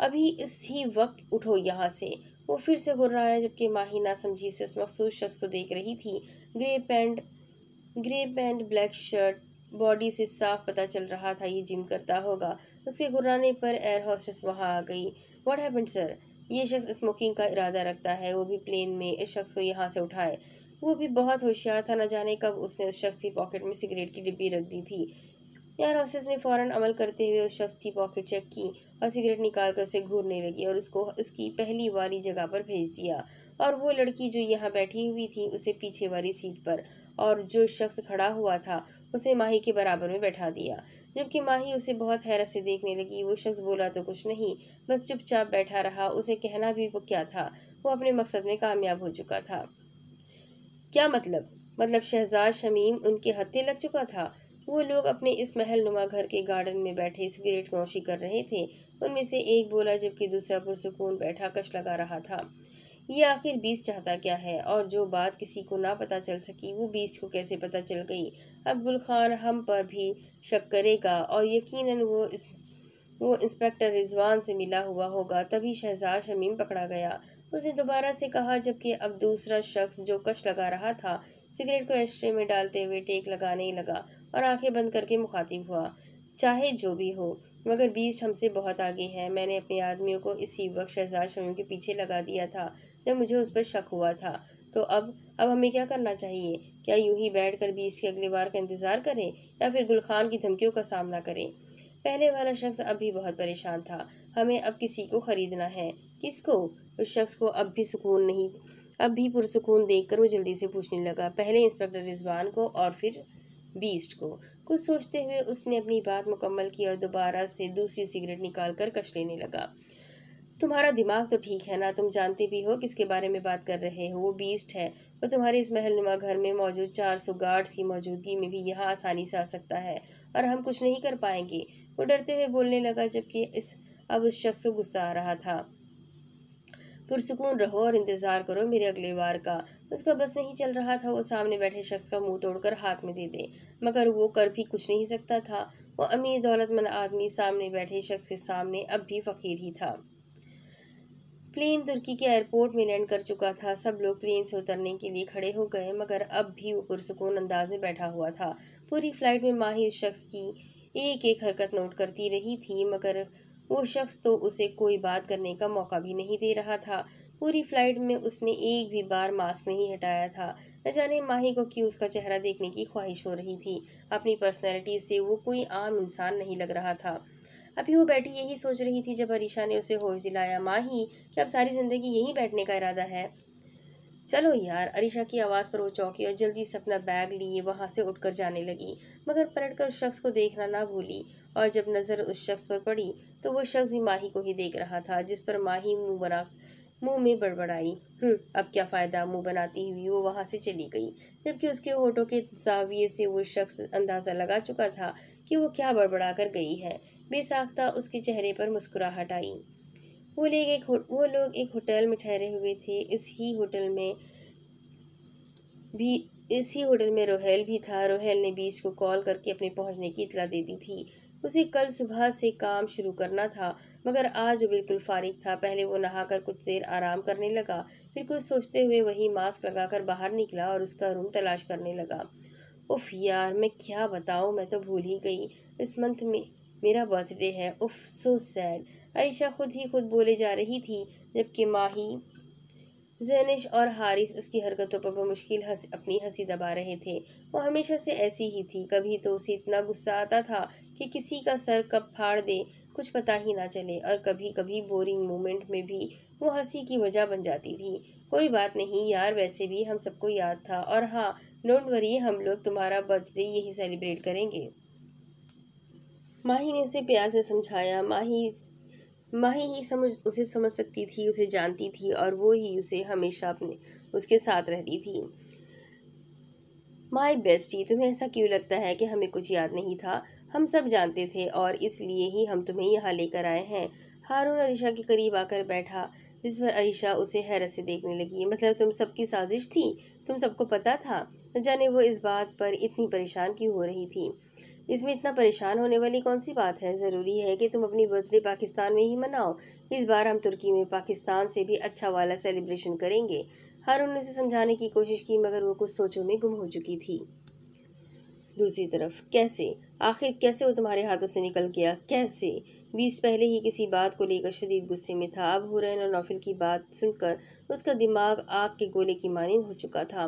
अभी इस ही वक्त उठो यहाँ से वो फिर से है जबकि माही ना समझी से उस मखसूस शख्स को देख रही थी grey pant grey pant black shirt body से साफ पता चल रहा था ये जिम करता होगा उसके घुराने पर एयर हॉस्टेस वहाँ आ गई व्हाट हैपन सर ये शख्स स्मोकिंग का इरादा रखता है वो भी प्लेन में इस शख्स को यहाँ से उठाए वो भी बहुत होशियार था न जाने कब उसने उस शख्स की पॉकेट में सिगरेट की डिब्बी रख दी थी यार हॉस्टेस ने फ़ौरन अमल करते हुए उस शख्स की पॉकेट चेक की और सिगरेट निकाल कर उसे घूरने लगी और उसको उसकी पहली वाली जगह पर भेज दिया और वो लड़की जो यहाँ बैठी हुई थी उसे पीछे वाली सीट पर और जो शख्स खड़ा हुआ था उसे माही के बराबर में बैठा दिया जबकि माही उसे बहुत हैरत से देखने लगी वो शख्स बोला तो कुछ नहीं बस चुपचाप बैठा रहा उसे कहना भी वो क्या था वो अपने मकसद में कामयाब हो चुका था क्या मतलब मतलब शहजाद शमीम उनके हत्थे लग चुका था वो लोग अपने इस महल नुमा घर के गार्डन में बैठे सिगरेट नौशी कर रहे थे उनमें से एक बोला जबकि दूसरा पुरसकून बैठा कश लगा रहा था ये आखिर बीस चाहता क्या है और जो बात किसी को ना पता चल सकी वो बीस को कैसे पता चल गई अब गुल खान हम पर भी शक करेगा और यकीनन वो इस वो इंस्पेक्टर रिजवान से मिला हुआ होगा तभी शहजाद शमीम पकड़ा गया उसने दोबारा से कहा जबकि अब दूसरा शख्स जो कश लगा रहा था सिगरेट को एस्ट्रे में डालते हुए टेक लगाने लगा और आंखें बंद करके मुखातिब हुआ चाहे जो भी हो मगर बीस्ट हमसे बहुत आगे है मैंने अपने आदमियों को इसी वक्त शहजाद शमीम के पीछे लगा दिया था जब मुझे उस पर शक हुआ था तो अब अब हमें क्या करना चाहिए क्या यूं ही बैठ कर बीस के अगली बार का इंतज़ार करें या फिर गुलखान की धमकियों का सामना करें पहले वाला शख्स अब भी बहुत परेशान था हमें अब किसी को ख़रीदना है किसको उस शख्स को अब भी सुकून नहीं अब भी पुरसकून देखकर वो जल्दी से पूछने लगा पहले इंस्पेक्टर रिजवान को और फिर बीस्ट को कुछ सोचते हुए उसने अपनी बात मुकम्मल की और दोबारा से दूसरी सिगरेट निकाल कर कश लेने लगा तुम्हारा दिमाग तो ठीक है ना तुम जानते भी हो किसके बारे में बात कर रहे हो वो बीस्ट है वो तुम्हारे इस महलनुमा घर में मौजूद चार सौ गार्ड्स की मौजूदगी में भी यहाँ आसानी से आ सकता है और हम कुछ नहीं कर पाएंगे वो डरते हुए बोलने लगा जबकि इस अब उस शख्स को गुस्सा आ रहा था पुरसकून रहो और इंतज़ार करो मेरे अगले बार का उसका बस नहीं चल रहा था वो सामने बैठे शख्स का मुंह तोड़कर हाथ में दे दे मगर वो कर भी कुछ नहीं सकता था वो अमीर दौलतमंद आदमी सामने बैठे शख्स के सामने अब भी फ़कीर ही था प्लेन तुर्की के एयरपोर्ट में लैंड कर चुका था सब लोग प्लेन से उतरने के लिए खड़े हो गए मगर अब भी वो पुरसकून अंदाज में बैठा हुआ था पूरी फ्लाइट में माहिर शख्स की एक एक हरकत नोट करती रही थी मगर वो शख्स तो उसे कोई बात करने का मौका भी नहीं दे रहा था पूरी फ्लाइट में उसने एक भी बार मास्क नहीं हटाया था न जाने माही को क्यों उसका चेहरा देखने की ख्वाहिश हो रही थी अपनी पर्सनैलिटी से वो कोई आम इंसान नहीं लग रहा था अभी वो बैठी यही सोच रही थी जब अरीशा ने उसे होश दिलाया माही कि अब सारी ज़िंदगी यहीं बैठने का इरादा है चलो यार अरिशा की आवाज़ पर वो चौंकी और जल्दी से अपना बैग लिए वहाँ से उठकर जाने लगी मगर पलट कर उस शख्स को देखना ना भूली और जब नज़र उस शख्स पर पड़ी तो वो शख्स ही माही को ही देख रहा था जिस पर माही मुँह बना मुंह में बड़बड़ाई हम्म, अब क्या फ़ायदा मुंह बनाती हुई वो वहाँ से चली गई जबकि उसके होठों के जाविये से वो शख्स अंदाज़ा लगा चुका था कि वो क्या बड़बड़ा कर गई है बेसाख्ता उसके चेहरे पर मुस्कुराहट आई वो लोग एक वो लोग एक होटल में ठहरे हुए थे इस ही होटल में भी इसी होटल में रोहेल भी था रोहेल ने बीच को कॉल करके अपने पहुंचने की इतला दे दी थी उसे कल सुबह से काम शुरू करना था मगर आज वो बिल्कुल फारिग था पहले वो नहाकर कुछ देर आराम करने लगा फिर कुछ सोचते हुए वही मास्क लगाकर बाहर निकला और उसका रूम तलाश करने लगा उफ यार मैं क्या बताऊँ मैं तो भूल ही गई इस मंथ में मेरा बर्थडे है उफ सो सैड अरिशा खुद ही खुद बोले जा रही थी जबकि माही जैनिश और हारिस उसकी हरकतों पर मुश्किल हंस अपनी हंसी दबा रहे थे वो हमेशा से ऐसी ही थी कभी तो उसे इतना गुस्सा आता था कि किसी का सर कब फाड़ दे कुछ पता ही ना चले और कभी कभी बोरिंग मोमेंट में भी वो हंसी की वजह बन जाती थी कोई बात नहीं यार वैसे भी हम सबको याद था और हाँ डोंट वरी हम लोग तुम्हारा बर्थडे यही सेलिब्रेट करेंगे माही ने उसे प्यार से समझाया माही माही ही समझ उसे समझ सकती थी उसे जानती थी और वो ही उसे हमेशा अपने उसके साथ रहती थी माई बेस्टी तुम्हें ऐसा क्यों लगता है कि हमें कुछ याद नहीं था हम सब जानते थे और इसलिए ही हम तुम्हें यहाँ लेकर आए हैं हारून अरिशा के करीब आकर बैठा जिस पर अरिशा उसे हैरत से देखने लगी मतलब तुम सबकी साजिश थी तुम सबको पता था न जाने वो इस बात पर इतनी परेशान क्यों हो रही थी इसमें इतना परेशान होने वाली कौन सी बात है ज़रूरी है कि तुम अपनी बर्थडे पाकिस्तान में ही मनाओ इस बार हम तुर्की में पाकिस्तान से भी अच्छा वाला सेलिब्रेशन करेंगे हारून ने उसे समझाने की कोशिश की मगर वो कुछ सोचों में गुम हो चुकी थी दूसरी तरफ कैसे आखिर कैसे वो तुम्हारे हाथों से निकल गया कैसे बीस्ट पहले ही किसी बात को लेकर शदीद गुस्से में था अब हुरैन और नौफिल की बात सुनकर उसका दिमाग आग के गोले की मानंद हो चुका था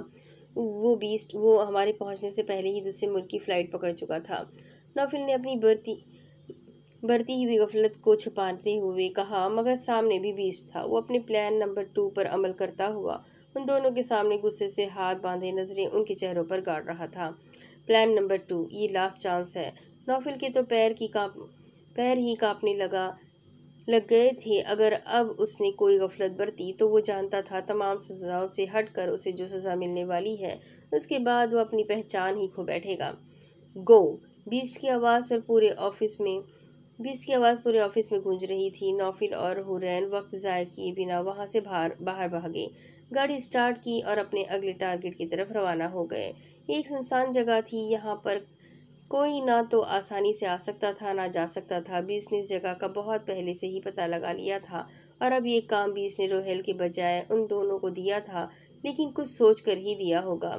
वो बीस्ट वो हमारे पहुंचने से पहले ही दूसरे मुल्क की फ़्लाइट पकड़ चुका था नौफिल ने अपनी बढ़ती बढ़ती हुई गफलत को छुपाते हुए कहा मगर सामने भी बीस था वो अपने प्लान नंबर टू पर अमल करता हुआ उन दोनों के सामने गुस्से से हाथ बांधे नजरें उनके चेहरों पर गाड़ रहा था प्लान नंबर टू ये लास्ट चांस है नौफिल के तो पैर की काँप पैर ही काँपने लगा लग गए थे अगर अब उसने कोई गफलत बरती तो वो जानता था तमाम सजाओं से हटकर उसे जो सज़ा मिलने वाली है उसके बाद वह अपनी पहचान ही खो बैठेगा गो बीच की आवाज़ पर पूरे ऑफिस में बीच की आवाज़ पूरे ऑफिस में गूंज रही थी नौफिल और हुरैन वक्त ज़ाय किए बिना वहाँ से बाहर बाहर भागे गाड़ी स्टार्ट की और अपने अगले टारगेट की तरफ रवाना हो गए एक सुनसान जगह थी यहाँ पर कोई ना तो आसानी से आ सकता था ना जा सकता था बीस ने इस जगह का बहुत पहले से ही पता लगा लिया था और अब ये काम बीस ने रोहेल के बजाय उन दोनों को दिया था लेकिन कुछ सोच कर ही दिया होगा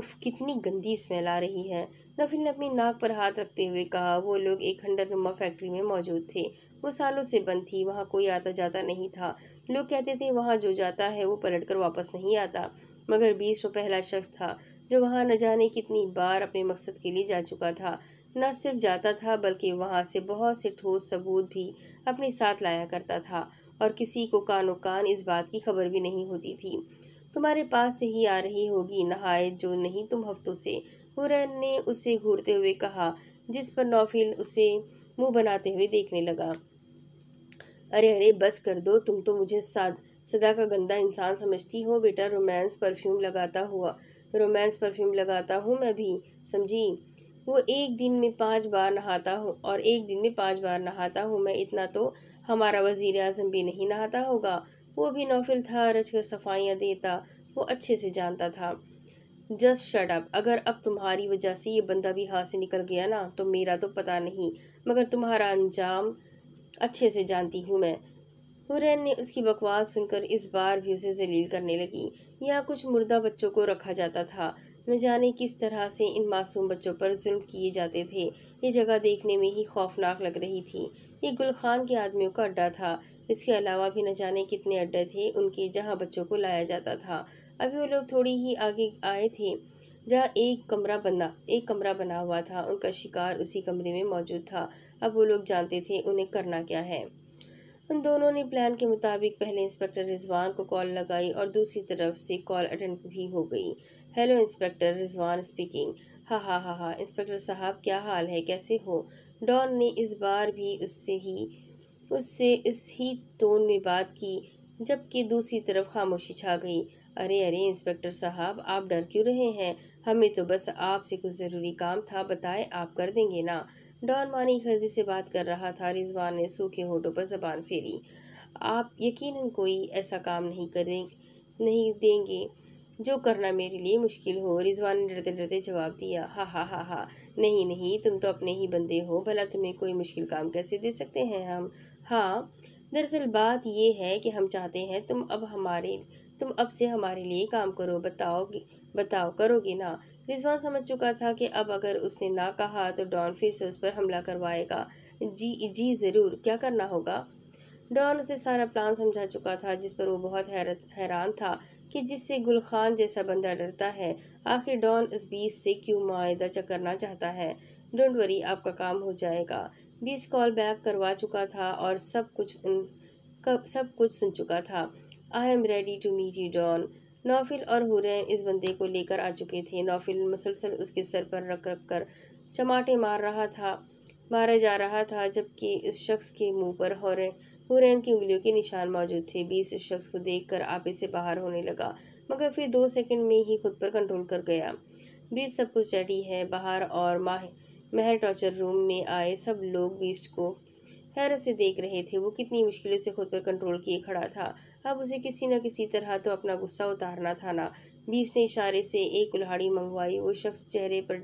उफ कितनी गंदी स्मेल आ रही है नफिल ने अपनी नाक पर हाथ रखते हुए कहा वो लोग एक खंडर नुमा फैक्ट्री में मौजूद थे वो सालों से बंद थी वहाँ कोई आता जाता नहीं था लोग कहते थे वहाँ जो जाता है वो पलट कर वापस नहीं आता मगर बीस वो पहला शख्स था जो वहाँ न जाने कितनी बार अपने मकसद के लिए जा चुका था न सिर्फ जाता था बल्कि वहाँ से बहुत से ठोस सबूत भी अपने साथ लाया करता था और किसी को कानो कान इस बात की खबर भी नहीं होती थी तुम्हारे पास से ही आ रही होगी नहायत जो नहीं तुम हफ्तों से हुरैन ने उसे घूरते हुए कहा जिस पर नौफिल उसे मुंह बनाते हुए देखने लगा अरे अरे बस कर दो तुम तो मुझे साथ सदा का गंदा इंसान समझती हो बेटा रोमांस परफ्यूम लगाता हुआ रोमांस परफ्यूम लगाता हूँ मैं भी समझी वो एक दिन में पाँच बार नहाता हूँ और एक दिन में पाँच बार नहाता हूँ मैं इतना तो हमारा वज़ी अजम भी नहीं नहाता होगा वो भी नौफिल था रच कर सफाइयाँ देता वो अच्छे से जानता था जस्ट शट अप अगर अब तुम्हारी वजह से ये बंदा भी हाथ से निकल गया ना तो मेरा तो पता नहीं मगर तुम्हारा अंजाम अच्छे से जानती हूँ मैं हुरैन ने उसकी बकवास सुनकर इस बार भी उसे जलील करने लगी यहाँ कुछ मुर्दा बच्चों को रखा जाता था न जाने किस तरह से इन मासूम बच्चों पर जुल्म किए जाते थे ये जगह देखने में ही खौफनाक लग रही थी ये गुलखान के आदमियों का अड्डा था इसके अलावा भी न जाने कितने अड्डे थे उनके जहाँ बच्चों को लाया जाता था अभी वो लोग थोड़ी ही आगे आए थे जहाँ एक कमरा बना एक कमरा बना हुआ था उनका शिकार उसी कमरे में मौजूद था अब वो लोग जानते थे उन्हें करना क्या है उन दोनों ने प्लान के मुताबिक पहले इंस्पेक्टर रिजवान को कॉल लगाई और दूसरी तरफ से कॉल अटेंड भी हो गई हेलो इंस्पेक्टर रिजवान स्पीकिंग हा हा हा हा इंस्पेक्टर साहब क्या हाल है कैसे हो डॉन ने इस बार भी उससे ही उससे इस ही टोन में बात की जबकि दूसरी तरफ खामोशी छा गई अरे अरे इंस्पेक्टर साहब आप डर क्यों रहे हैं हमें तो बस आपसे कुछ ज़रूरी काम था बताए आप कर देंगे ना डॉन मानी खजी से बात कर रहा था रिजवान ने सूखे होठों पर जबान फेरी आप यकीनन कोई ऐसा काम नहीं करें नहीं देंगे जो करना मेरे लिए मुश्किल हो रिजवान ने डरते डरते जवाब दिया हा हा हा हा नहीं नहीं तुम तो अपने ही बंदे हो भला तुम्हें कोई मुश्किल काम कैसे दे सकते हैं हम हाँ दरअसल बात यह है कि हम चाहते हैं तुम अब हमारे तुम अब से हमारे लिए काम करो बताओगे बताओ करोगे ना रिजवान समझ चुका था कि अब अगर उसने ना कहा तो डॉन फिर से उस पर हमला करवाएगा जी जी ज़रूर क्या करना होगा डॉन उसे सारा प्लान समझा चुका था जिस पर वो बहुत हैरान था कि जिससे गुलखान जैसा बंदा डरता है आखिर डॉन इस बीस से क्यों माह करना चाहता है डोंट वरी आपका काम हो जाएगा बीस कॉल बैक करवा चुका था और सब कुछ उन कब सब कुछ सुन चुका था I am ready to meet you Don Naufil और हुरैन इस बंदे को लेकर आ चुके थे नौफिल मसलसल उसके सर पर रख रख कर चमाटे मार रहा था मारा जा रहा था जबकि इस शख्स के मुंह पर हौरे हुरैन की उंगलियों के निशान मौजूद थे बीस इस शख्स को देखकर आपे से बाहर होने लगा मगर फिर दो सेकंड में ही खुद पर कंट्रोल कर गया बीस सब कुछ डटी है बाहर और माह महर टॉर्चर रूम में आए सब लोग बीस्ट को हैरत से देख रहे थे वो कितनी मुश्किलों से खुद पर कंट्रोल किए खड़ा था अब उसे किसी न किसी तरह तो अपना गुस्सा उतारना था ना बीस ने इशारे से एक कुल्हाड़ी मंगवाई वो शख्स चेहरे पर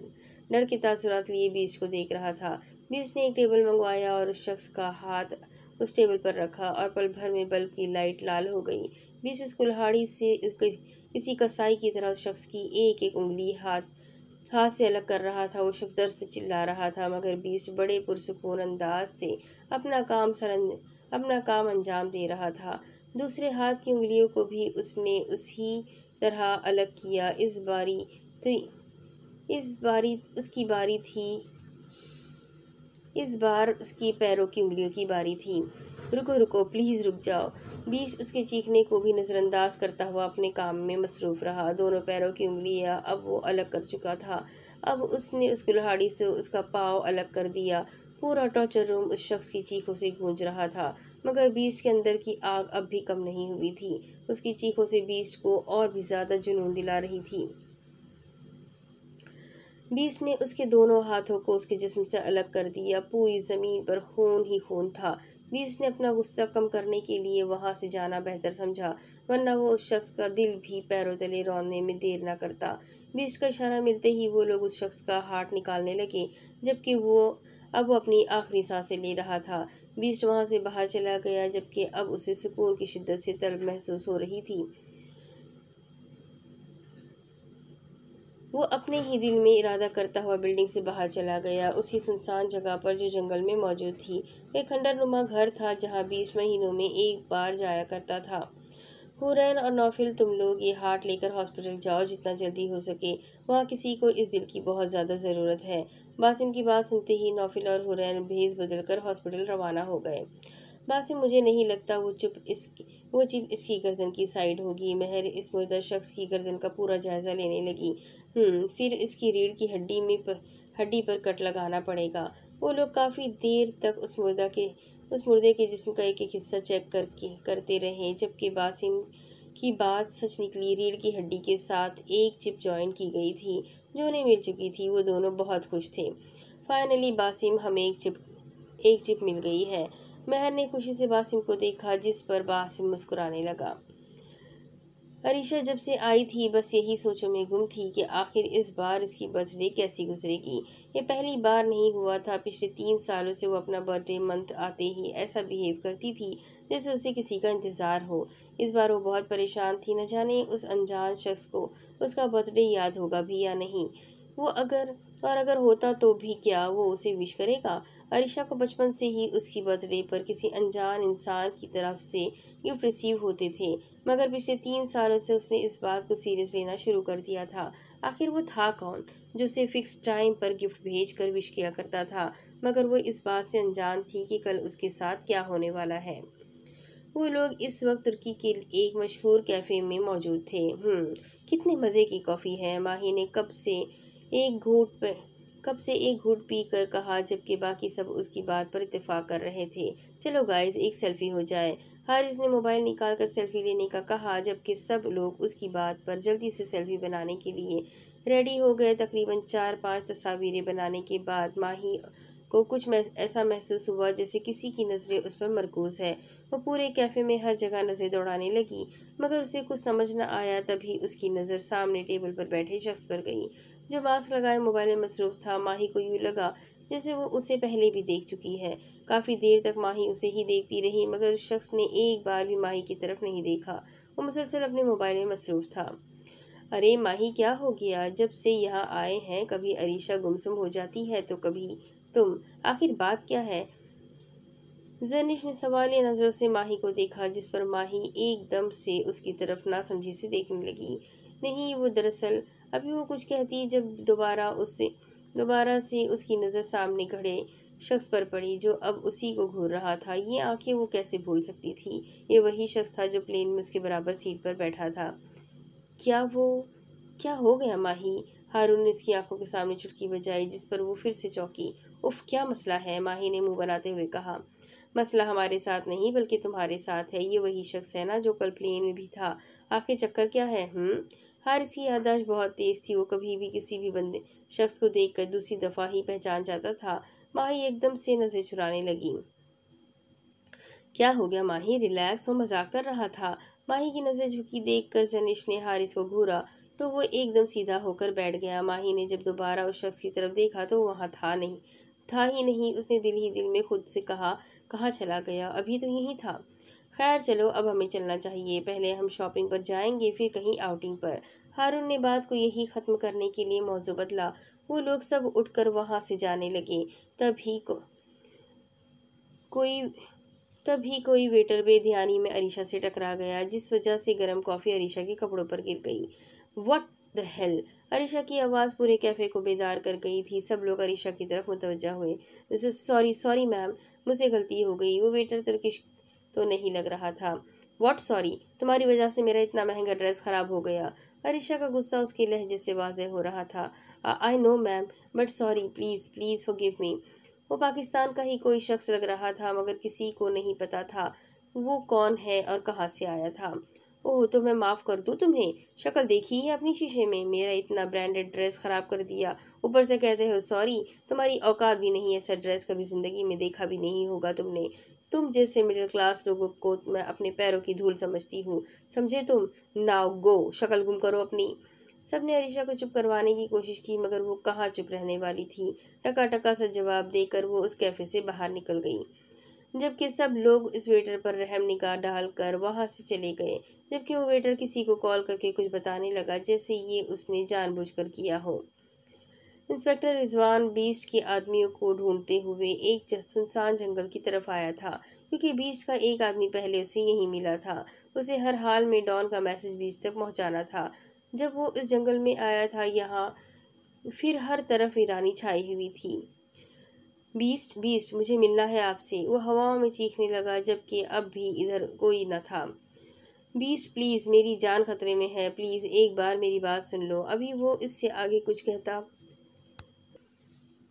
डर के तासरत लिए बीज को देख रहा था बीज ने एक टेबल मंगवाया और उस शख्स का हाथ उस टेबल पर रखा और पल भर में बल्ब की लाइट लाल हो गई बीज उस कुल्हाड़ी से किसी कसाई की तरह उस शख्स की एक एक उंगली हाथ हाथ से अलग कर रहा था वो शख्स दर से चिल्ला रहा था मगर बीस्ट बड़े पुरसकून अंदाज से अपना काम सर अपना काम अंजाम दे रहा था दूसरे हाथ की उंगलियों को भी उसने उसी तरह अलग किया इस बारी इस बारी उसकी बारी थी इस बार उसकी पैरों की उंगलियों की बारी थी रुको रुको प्लीज़ रुक जाओ बीस उसके चीखने को भी नज़रअंदाज करता हुआ अपने काम में मसरूफ़ रहा दोनों पैरों की उंगलियां अब वो अलग कर चुका था अब उसने उस कुल्हाड़ी से उसका पाव अलग कर दिया पूरा टॉर्चर रूम उस शख्स की चीखों से गूंज रहा था मगर बीस्ट के अंदर की आग अब भी कम नहीं हुई थी उसकी चीखों से बीस्ट को और भी ज़्यादा जुनून दिला रही थी बीस ने उसके दोनों हाथों को उसके जिस्म से अलग कर दिया पूरी ज़मीन पर खून ही खून था बीस ने अपना गुस्सा कम करने के लिए वहाँ से जाना बेहतर समझा वरना वो उस शख्स का दिल भी पैरों तले रोने में देर ना करता बीस का इशारा मिलते ही वो लोग उस शख्स का हार्ट निकालने लगे जबकि वो अब अपनी आखिरी सांसें ले रहा था बीस्ट वहाँ से बाहर चला गया जबकि अब उसे सुकून की शिद्दत से तलब महसूस हो रही थी वो अपने ही दिल में इरादा करता हुआ बिल्डिंग से बाहर चला गया उसी सुनसान जगह पर जो जंगल में मौजूद थी वह नुमा घर था जहाँ बीस महीनों में एक बार जाया करता था हुरैन और नौफिल तुम लोग ये हार्ट लेकर हॉस्पिटल जाओ जितना जल्दी हो सके वहाँ किसी को इस दिल की बहुत ज़्यादा ज़रूरत है बासिम की बात सुनते ही नौफिल और हुरैन भेज बदल कर हॉस्पिटल रवाना हो गए बात से मुझे नहीं लगता वो चुप इस वो चिप इसकी गर्दन की साइड होगी महर इस मुर्दा शख्स की गर्दन का पूरा जायज़ा लेने लगी हम्म, फिर इसकी रीढ़ की हड्डी में पर, हड्डी पर कट लगाना पड़ेगा वो लोग काफ़ी देर तक उस मुर्दा के उस मुर्दे के जिस्म का एक एक हिस्सा चेक करके करते रहे जबकि बासिम की बात सच निकली रीढ़ की हड्डी के साथ एक चिप जॉइन की गई थी जो उन्हें मिल चुकी थी वो दोनों बहुत खुश थे फाइनली बासिम हमें एक चिप एक चिप मिल गई है महर ने खुशी से बासिम को देखा जिस पर बासिम मुस्कुराने लगा अरीशा जब से आई थी बस यही सोचों में गुम थी कि आखिर इस बार इसकी बर्थडे कैसी गुजरेगी ये पहली बार नहीं हुआ था पिछले तीन सालों से वो अपना बर्थडे मंथ आते ही ऐसा बिहेव करती थी जैसे उसे किसी का इंतज़ार हो इस बार वो बहुत परेशान थी न जाने उस अनजान शख्स को उसका बर्थडे याद होगा भी या नहीं वो अगर और अगर होता तो भी क्या वो उसे विश करेगा अरिशा को बचपन से ही उसकी बर्थडे पर किसी अनजान इंसान की तरफ से गिफ्ट रिसीव होते थे मगर पिछले तीन सालों से उसने इस बात को सीरियस लेना शुरू कर दिया था आखिर वो था कौन जो उसे फिक्स टाइम पर गिफ्ट भेज कर विश किया करता था मगर वो इस बात से अनजान थी कि कल उसके साथ क्या होने वाला है वो लोग इस वक्त तुर्की के एक मशहूर कैफ़े में मौजूद थे हम्म, कितने मज़े की कॉफ़ी है माही ने कब से एक घूट पे कब से एक घूट पी कर कहा जबकि बाकी सब उसकी बात पर इतफाक कर रहे थे चलो गाइस एक सेल्फी हो जाए हारिस ने मोबाइल निकाल कर सेल्फी लेने का कहा जबकि सब लोग उसकी बात पर जल्दी से सेल्फी बनाने के लिए रेडी हो गए तकरीबन चार पांच तस्वीरें बनाने के बाद माही को कुछ ऐसा महसूस हुआ जैसे किसी की नज़रें उस पर मरकूज है वो पूरे कैफ़े में हर जगह नज़रें दौड़ाने लगी मगर उसे कुछ समझ न आया तभी उसकी नज़र सामने टेबल पर बैठे शख्स पर गई जो मास्क लगाए मोबाइल में मसरूफ़ था माही को यूँ लगा जैसे वो उसे पहले भी देख चुकी है काफ़ी देर तक माही उसे ही देखती रही मगर उस शख्स ने एक बार भी माही की तरफ नहीं देखा वो मुसलसल अपने मोबाइल में मसरूफ़ था अरे माही क्या हो गया जब से यहाँ आए हैं कभी अरीशा गुमसुम हो जाती है तो कभी तुम आखिर बात क्या है जनिश ने सवालिया नज़रों से माही को देखा जिस पर माही एकदम से उसकी तरफ नासमझी से देखने लगी नहीं वो दरअसल अभी वो कुछ कहती जब दोबारा उससे दोबारा से उसकी नज़र सामने खड़े शख्स पर पड़ी जो अब उसी को घूर रहा था ये आंखें वो कैसे भूल सकती थी ये वही शख्स था जो प्लेन में उसके बराबर सीट पर बैठा था क्या वो क्या हो गया माही हारून ने उसकी आंखों के सामने चुटकी बजाई जिस पर वो फिर से चौंकी उफ क्या मसला है माही ने मुंह बनाते हुए कहा मसला हमारे साथ नहीं बल्कि तुम्हारे साथ है ये वही शख्स है ना जो कल प्लेन में भी था आखिर चक्कर क्या है हम हारिस की यादाश्त बहुत तेज़ थी वो कभी भी किसी भी बंदे शख्स को कर दूसरी दफ़ा ही पहचान जाता था माही एकदम से नज़र चुराने लगी क्या हो गया माही रिलैक्स वो मजाक कर रहा था माही की नज़र झुकी देखकर जनिश ने हारिस को घूरा तो वो एकदम सीधा होकर बैठ गया माही ने जब दोबारा उस शख्स की तरफ देखा तो वहाँ था नहीं था ही नहीं उसने दिल ही दिल में खुद से कहा कहाँ चला गया अभी तो यहीं था खैर चलो अब हमें चलना चाहिए पहले हम शॉपिंग पर जाएंगे फिर कहीं आउटिंग पर हारून ने बात को यही ख़त्म करने के लिए मौजू बदला वो लोग सब उठकर वहाँ से जाने लगे तभी को कोई तभी कोई वेटर बेध्यानी में अरीशा से टकरा गया जिस वजह से गर्म कॉफ़ी अरीशा के कपड़ों पर गिर गई वट द हेल अरिशा की आवाज़ पूरे कैफ़े को बेदार कर गई थी सब लोग अरिशा की तरफ मुतवजा हुए जैसे सॉरी सॉरी मैम मुझसे गलती हो गई वो वेटर तुर्किश तो नहीं लग रहा था वॉट सॉरी तुम्हारी वजह से मेरा इतना महंगा ड्रेस ख़राब हो गया अरिशा का गुस्सा उसके लहजे से वाज हो रहा था I know ma'am but sorry please please forgive me वो पाकिस्तान का ही कोई शख्स लग रहा था मगर किसी को नहीं पता था वो कौन है और कहाँ से आया था ओह तो मैं माफ़ कर दूँ तुम्हें शक्ल देखी है अपनी शीशे में मेरा इतना ब्रांडेड ड्रेस ख़राब कर दिया ऊपर से कहते हो सॉरी तुम्हारी औकात भी नहीं ऐसा ड्रेस कभी ज़िंदगी में देखा भी नहीं होगा तुमने तुम जैसे मिडिल क्लास लोगों को मैं अपने पैरों की धूल समझती हूँ समझे तुम नाव गो शक्ल गुम करो अपनी सब ने अरीशा को चुप करवाने की कोशिश की मगर वो कहाँ चुप रहने वाली थी टका टका सा जवाब देकर वो उस कैफ़े से बाहर निकल गई जबकि सब लोग इस वेटर पर रहम निकाह डाल कर वहाँ से चले गए जबकि वो वेटर किसी को कॉल करके कुछ बताने लगा जैसे ये उसने जानबूझकर किया हो इंस्पेक्टर रिजवान बीस्ट के आदमियों को ढूंढते हुए एक सुनसान जंगल की तरफ आया था क्योंकि बीस्ट का एक आदमी पहले उसे यहीं मिला था उसे हर हाल में डॉन का मैसेज बीच तक पहुँचाना था जब वो इस जंगल में आया था यहाँ फिर हर तरफ ईरानी छाई हुई थी बीस्ट बीस्ट मुझे मिलना है आपसे वो हवाओं में चीखने लगा जबकि अब भी इधर कोई न था बीस्ट प्लीज़ मेरी जान खतरे में है प्लीज़ एक बार मेरी बात सुन लो अभी वो इससे आगे कुछ कहता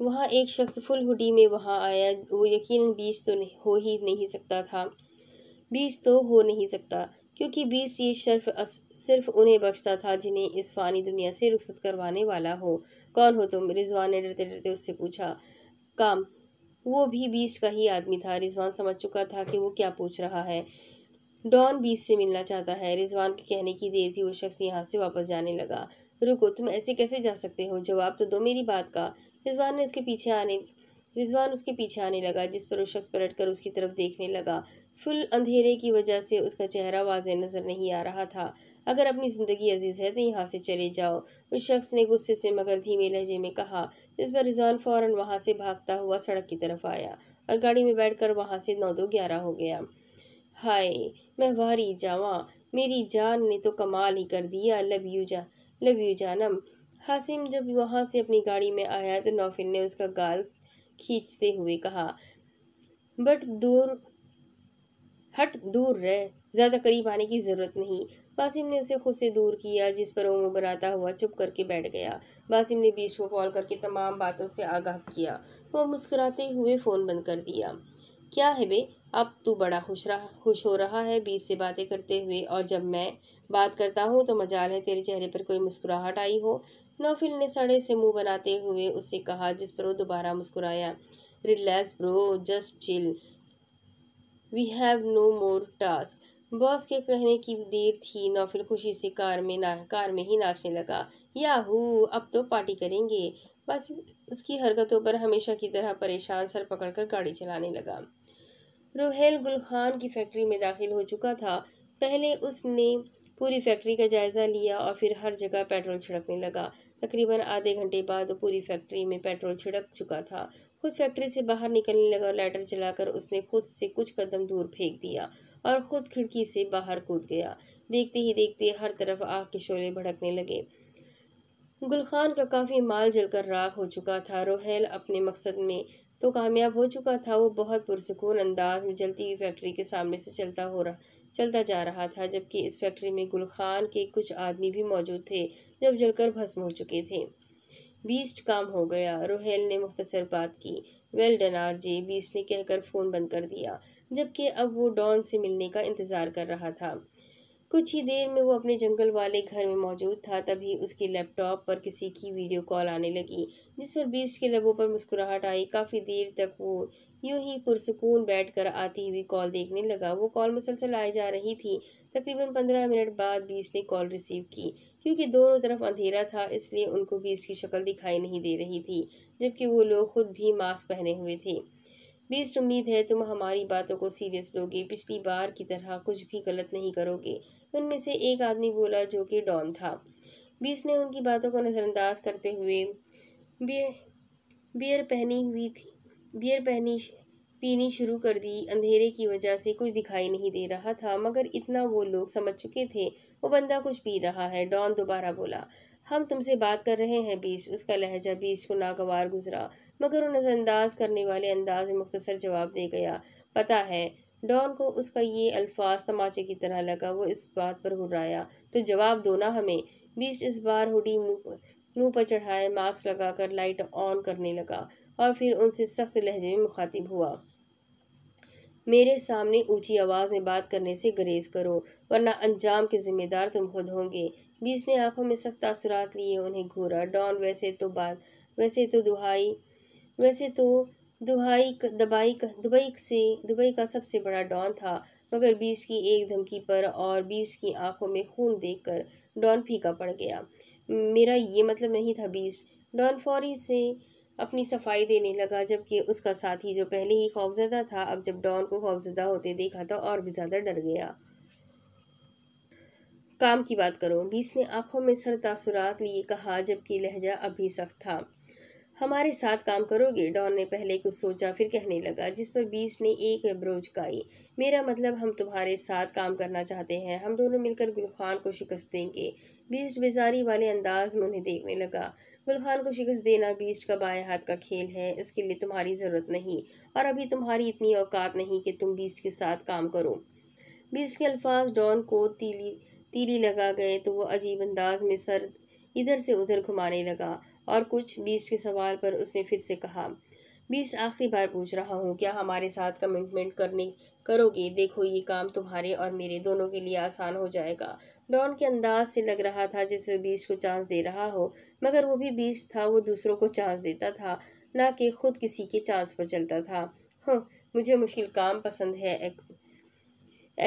वहाँ एक शख्स फुल हुडी में वहाँ आया वो यकीन बीस तो नहीं, हो ही नहीं सकता था बीस तो हो नहीं सकता क्योंकि बीस ये शर्फ अस, सिर्फ उन्हें बख्शता था जिन्हें इस फानी दुनिया से रुखसत करवाने वाला हो कौन हो तुम रिजवान ने डरते डरते उससे पूछा काम वो भी बीस्ट का ही आदमी था रिजवान समझ चुका था कि वो क्या पूछ रहा है डॉन बीस से मिलना चाहता है रिजवान के कहने की देर थी वो शख्स यहाँ से वापस जाने लगा रुको तुम ऐसे कैसे जा सकते हो जवाब तो दो मेरी बात का रिजवान ने उसके पीछे आने रिजवान उसके पीछे आने लगा जिस पर उस शख्स पलट कर उसकी तरफ देखने लगा फुल अंधेरे की वजह से उसका चेहरा वाज नज़र नहीं आ रहा था अगर अपनी ज़िंदगी अजीज़ है तो यहाँ से चले जाओ उस शख्स ने गुस्से से मगर धीमे लहजे में कहा जिस पर रिजवान फ़ौरन वहाँ से भागता हुआ सड़क की तरफ आया और गाड़ी में कर वहां से नौ दो ग्यारह हो गया हाय मैं वारी जावा मेरी जान ने तो कमाल ही कर दिया लव यू जा लव यू जानम हासिम जब वहाँ से अपनी गाड़ी में आया तो नौफिन ने उसका गाल खींचते हुए कहा बट दूर हट दूर रह ज़्यादा करीब आने की ज़रूरत नहीं बासिम ने उसे खुद से दूर किया जिस पर उंग बनाता हुआ चुप करके बैठ गया बासिम ने बीच को कॉल करके तमाम बातों से आगाह किया वो मुस्कुराते हुए फ़ोन बंद कर दिया क्या है बे अब तू बड़ा खुश रहा खुश हो रहा है बीच से बातें करते हुए और जब मैं बात करता हूँ तो मजाल है तेरे चेहरे पर कोई मुस्कुराहट आई हो नौफिल ने सड़े से मुंह बनाते हुए उससे कहा जिस पर वो दोबारा मुस्कुराया relax bro just chill we have no more task boss के कहने की देर थी नौफिल खुशी से कार में ना कार में ही नाचने लगा याहू अब तो पार्टी करेंगे बस उसकी हरकतों पर हमेशा की तरह परेशान सर पकड़कर गाड़ी चलाने लगा रोहेल गुलखान की फैक्ट्री में दाखिल हो चुका था पहले उसने पूरी फैक्ट्री का जायज़ा लिया और फिर हर जगह पेट्रोल छिड़कने लगा तकरीबन आधे घंटे बाद पूरी फैक्ट्री में पेट्रोल छिड़क चुका था खुद फैक्ट्री से बाहर निकलने लगा और लाइटर चलाकर उसने खुद से कुछ कदम दूर फेंक दिया और खुद खिड़की से बाहर कूद गया देखते ही देखते हर तरफ आग के शोले भड़कने लगे गुलखान का काफ़ी माल जलकर राख हो चुका था रोहेल अपने मकसद में तो कामयाब हो चुका था वो बहुत पुरसकून अंदाज में जलती हुई फैक्ट्री के सामने से चलता हो रहा चलता जा रहा था जबकि इस फैक्ट्री में गुल खान के कुछ आदमी भी मौजूद थे जो जलकर भस्म हो चुके थे बीस्ट काम हो गया रोहेल ने मुख्तसर बात की well done R J Beast ने कहकर फ़ोन बंद कर दिया जबकि अब वो डॉन से मिलने का इंतज़ार कर रहा था कुछ ही देर में वो अपने जंगल वाले घर में मौजूद था तभी उसके लैपटॉप पर किसी की वीडियो कॉल आने लगी जिस पर बीस्ट के लबों पर मुस्कुराहट आई काफ़ी देर तक वो यूं ही पुरसकून बैठकर आती हुई कॉल देखने लगा वो कॉल मुसलसल आई जा रही थी तकरीबन पंद्रह मिनट बाद बीस्ट ने कॉल रिसीव की क्योंकि दोनों तरफ अंधेरा था इसलिए उनको बीस्ट की शक्ल दिखाई नहीं दे रही थी जबकि वो लोग खुद भी मास्क पहने हुए थे प्लीज़ उम्मीद है तुम हमारी बातों को सीरियस लोगे पिछली बार की तरह कुछ भी गलत नहीं करोगे उनमें से एक आदमी बोला जो कि डॉन था बीस ने उनकी बातों को नज़रअंदाज करते हुए बियर पहनी हुई थी बियर पहनी पीनी शुरू कर दी अंधेरे की वजह से कुछ दिखाई नहीं दे रहा था मगर इतना वो लोग समझ चुके थे वो बंदा कुछ पी रहा है डॉन दोबारा बोला हम तुमसे बात कर रहे हैं बीस उसका लहजा बीस को नागवार गुजरा मगर वो नज़रअंदाज करने वाले अंदाज में मुख्तसर जवाब दे गया पता है डॉन को उसका ये अल्फाज तमाचे की तरह लगा वो इस बात पर हुर्राया तो जवाब दो ना हमें बीस इस बार हुडी मुँह मुँह पर चढ़ाए मास्क लगाकर लाइट ऑन करने लगा और फिर उनसे सख्त लहजे में मुखातिब हुआ मेरे सामने ऊंची आवाज़ में बात करने से गरेज करो वरना अंजाम के जिम्मेदार तुम खुद होंगे बीस ने आंखों में सख्त आसुरात लिए उन्हें घूरा डॉन वैसे तो बात वैसे तो दुहाई वैसे तो दुहाई दबाई दुबई से दुबई का सबसे बड़ा डॉन था मगर बीस की एक धमकी पर और बीस की आंखों में खून कर डॉन फीका पड़ गया मेरा ये मतलब नहीं था बीस डॉन फौरी से अपनी सफाई देने लगा जबकि उसका साथी जो पहले ही खौफजदा था अब जब डॉन को खौफजदा होते देखा तो और भी ज़्यादा डर गया काम की बात करो बीस ने आंखों में सर तासुरात लिए कहा जबकि लहजा अभी सख्त था हमारे साथ काम करोगे डॉन ने पहले कुछ सोचा फिर कहने लगा जिस पर बीस ने एक अब्रोच गाई मेरा मतलब हम तुम्हारे साथ काम करना चाहते हैं हम दोनों मिलकर गुलखान को शिकस्त देंगे बीस्ट बेजारी वाले अंदाज में उन्हें देखने लगा गुलखान को शिकस्त देना बीस्ट का बाएं हाथ का खेल है इसके लिए तुम्हारी ज़रूरत नहीं और अभी तुम्हारी इतनी औकात नहीं कि तुम बीस्ट के साथ काम करो बीस्ट के अल्फाज डॉन को तीली तीली लगा गए तो वो अजीब अंदाज में सर इधर से उधर घुमाने लगा और कुछ बीस्ट के सवाल पर उसने फिर से कहा बीस्ट आखिरी बार पूछ रहा हूँ क्या हमारे साथ कमिटमेंट करने करोगे देखो ये काम तुम्हारे और मेरे दोनों के लिए आसान हो जाएगा डॉन के अंदाज से लग रहा था जैसे वो बीस को चांस दे रहा हो मगर वो भी बीस था वो दूसरों को चांस देता था ना कि खुद किसी के चांस पर चलता था हाँ मुझे मुश्किल काम पसंद है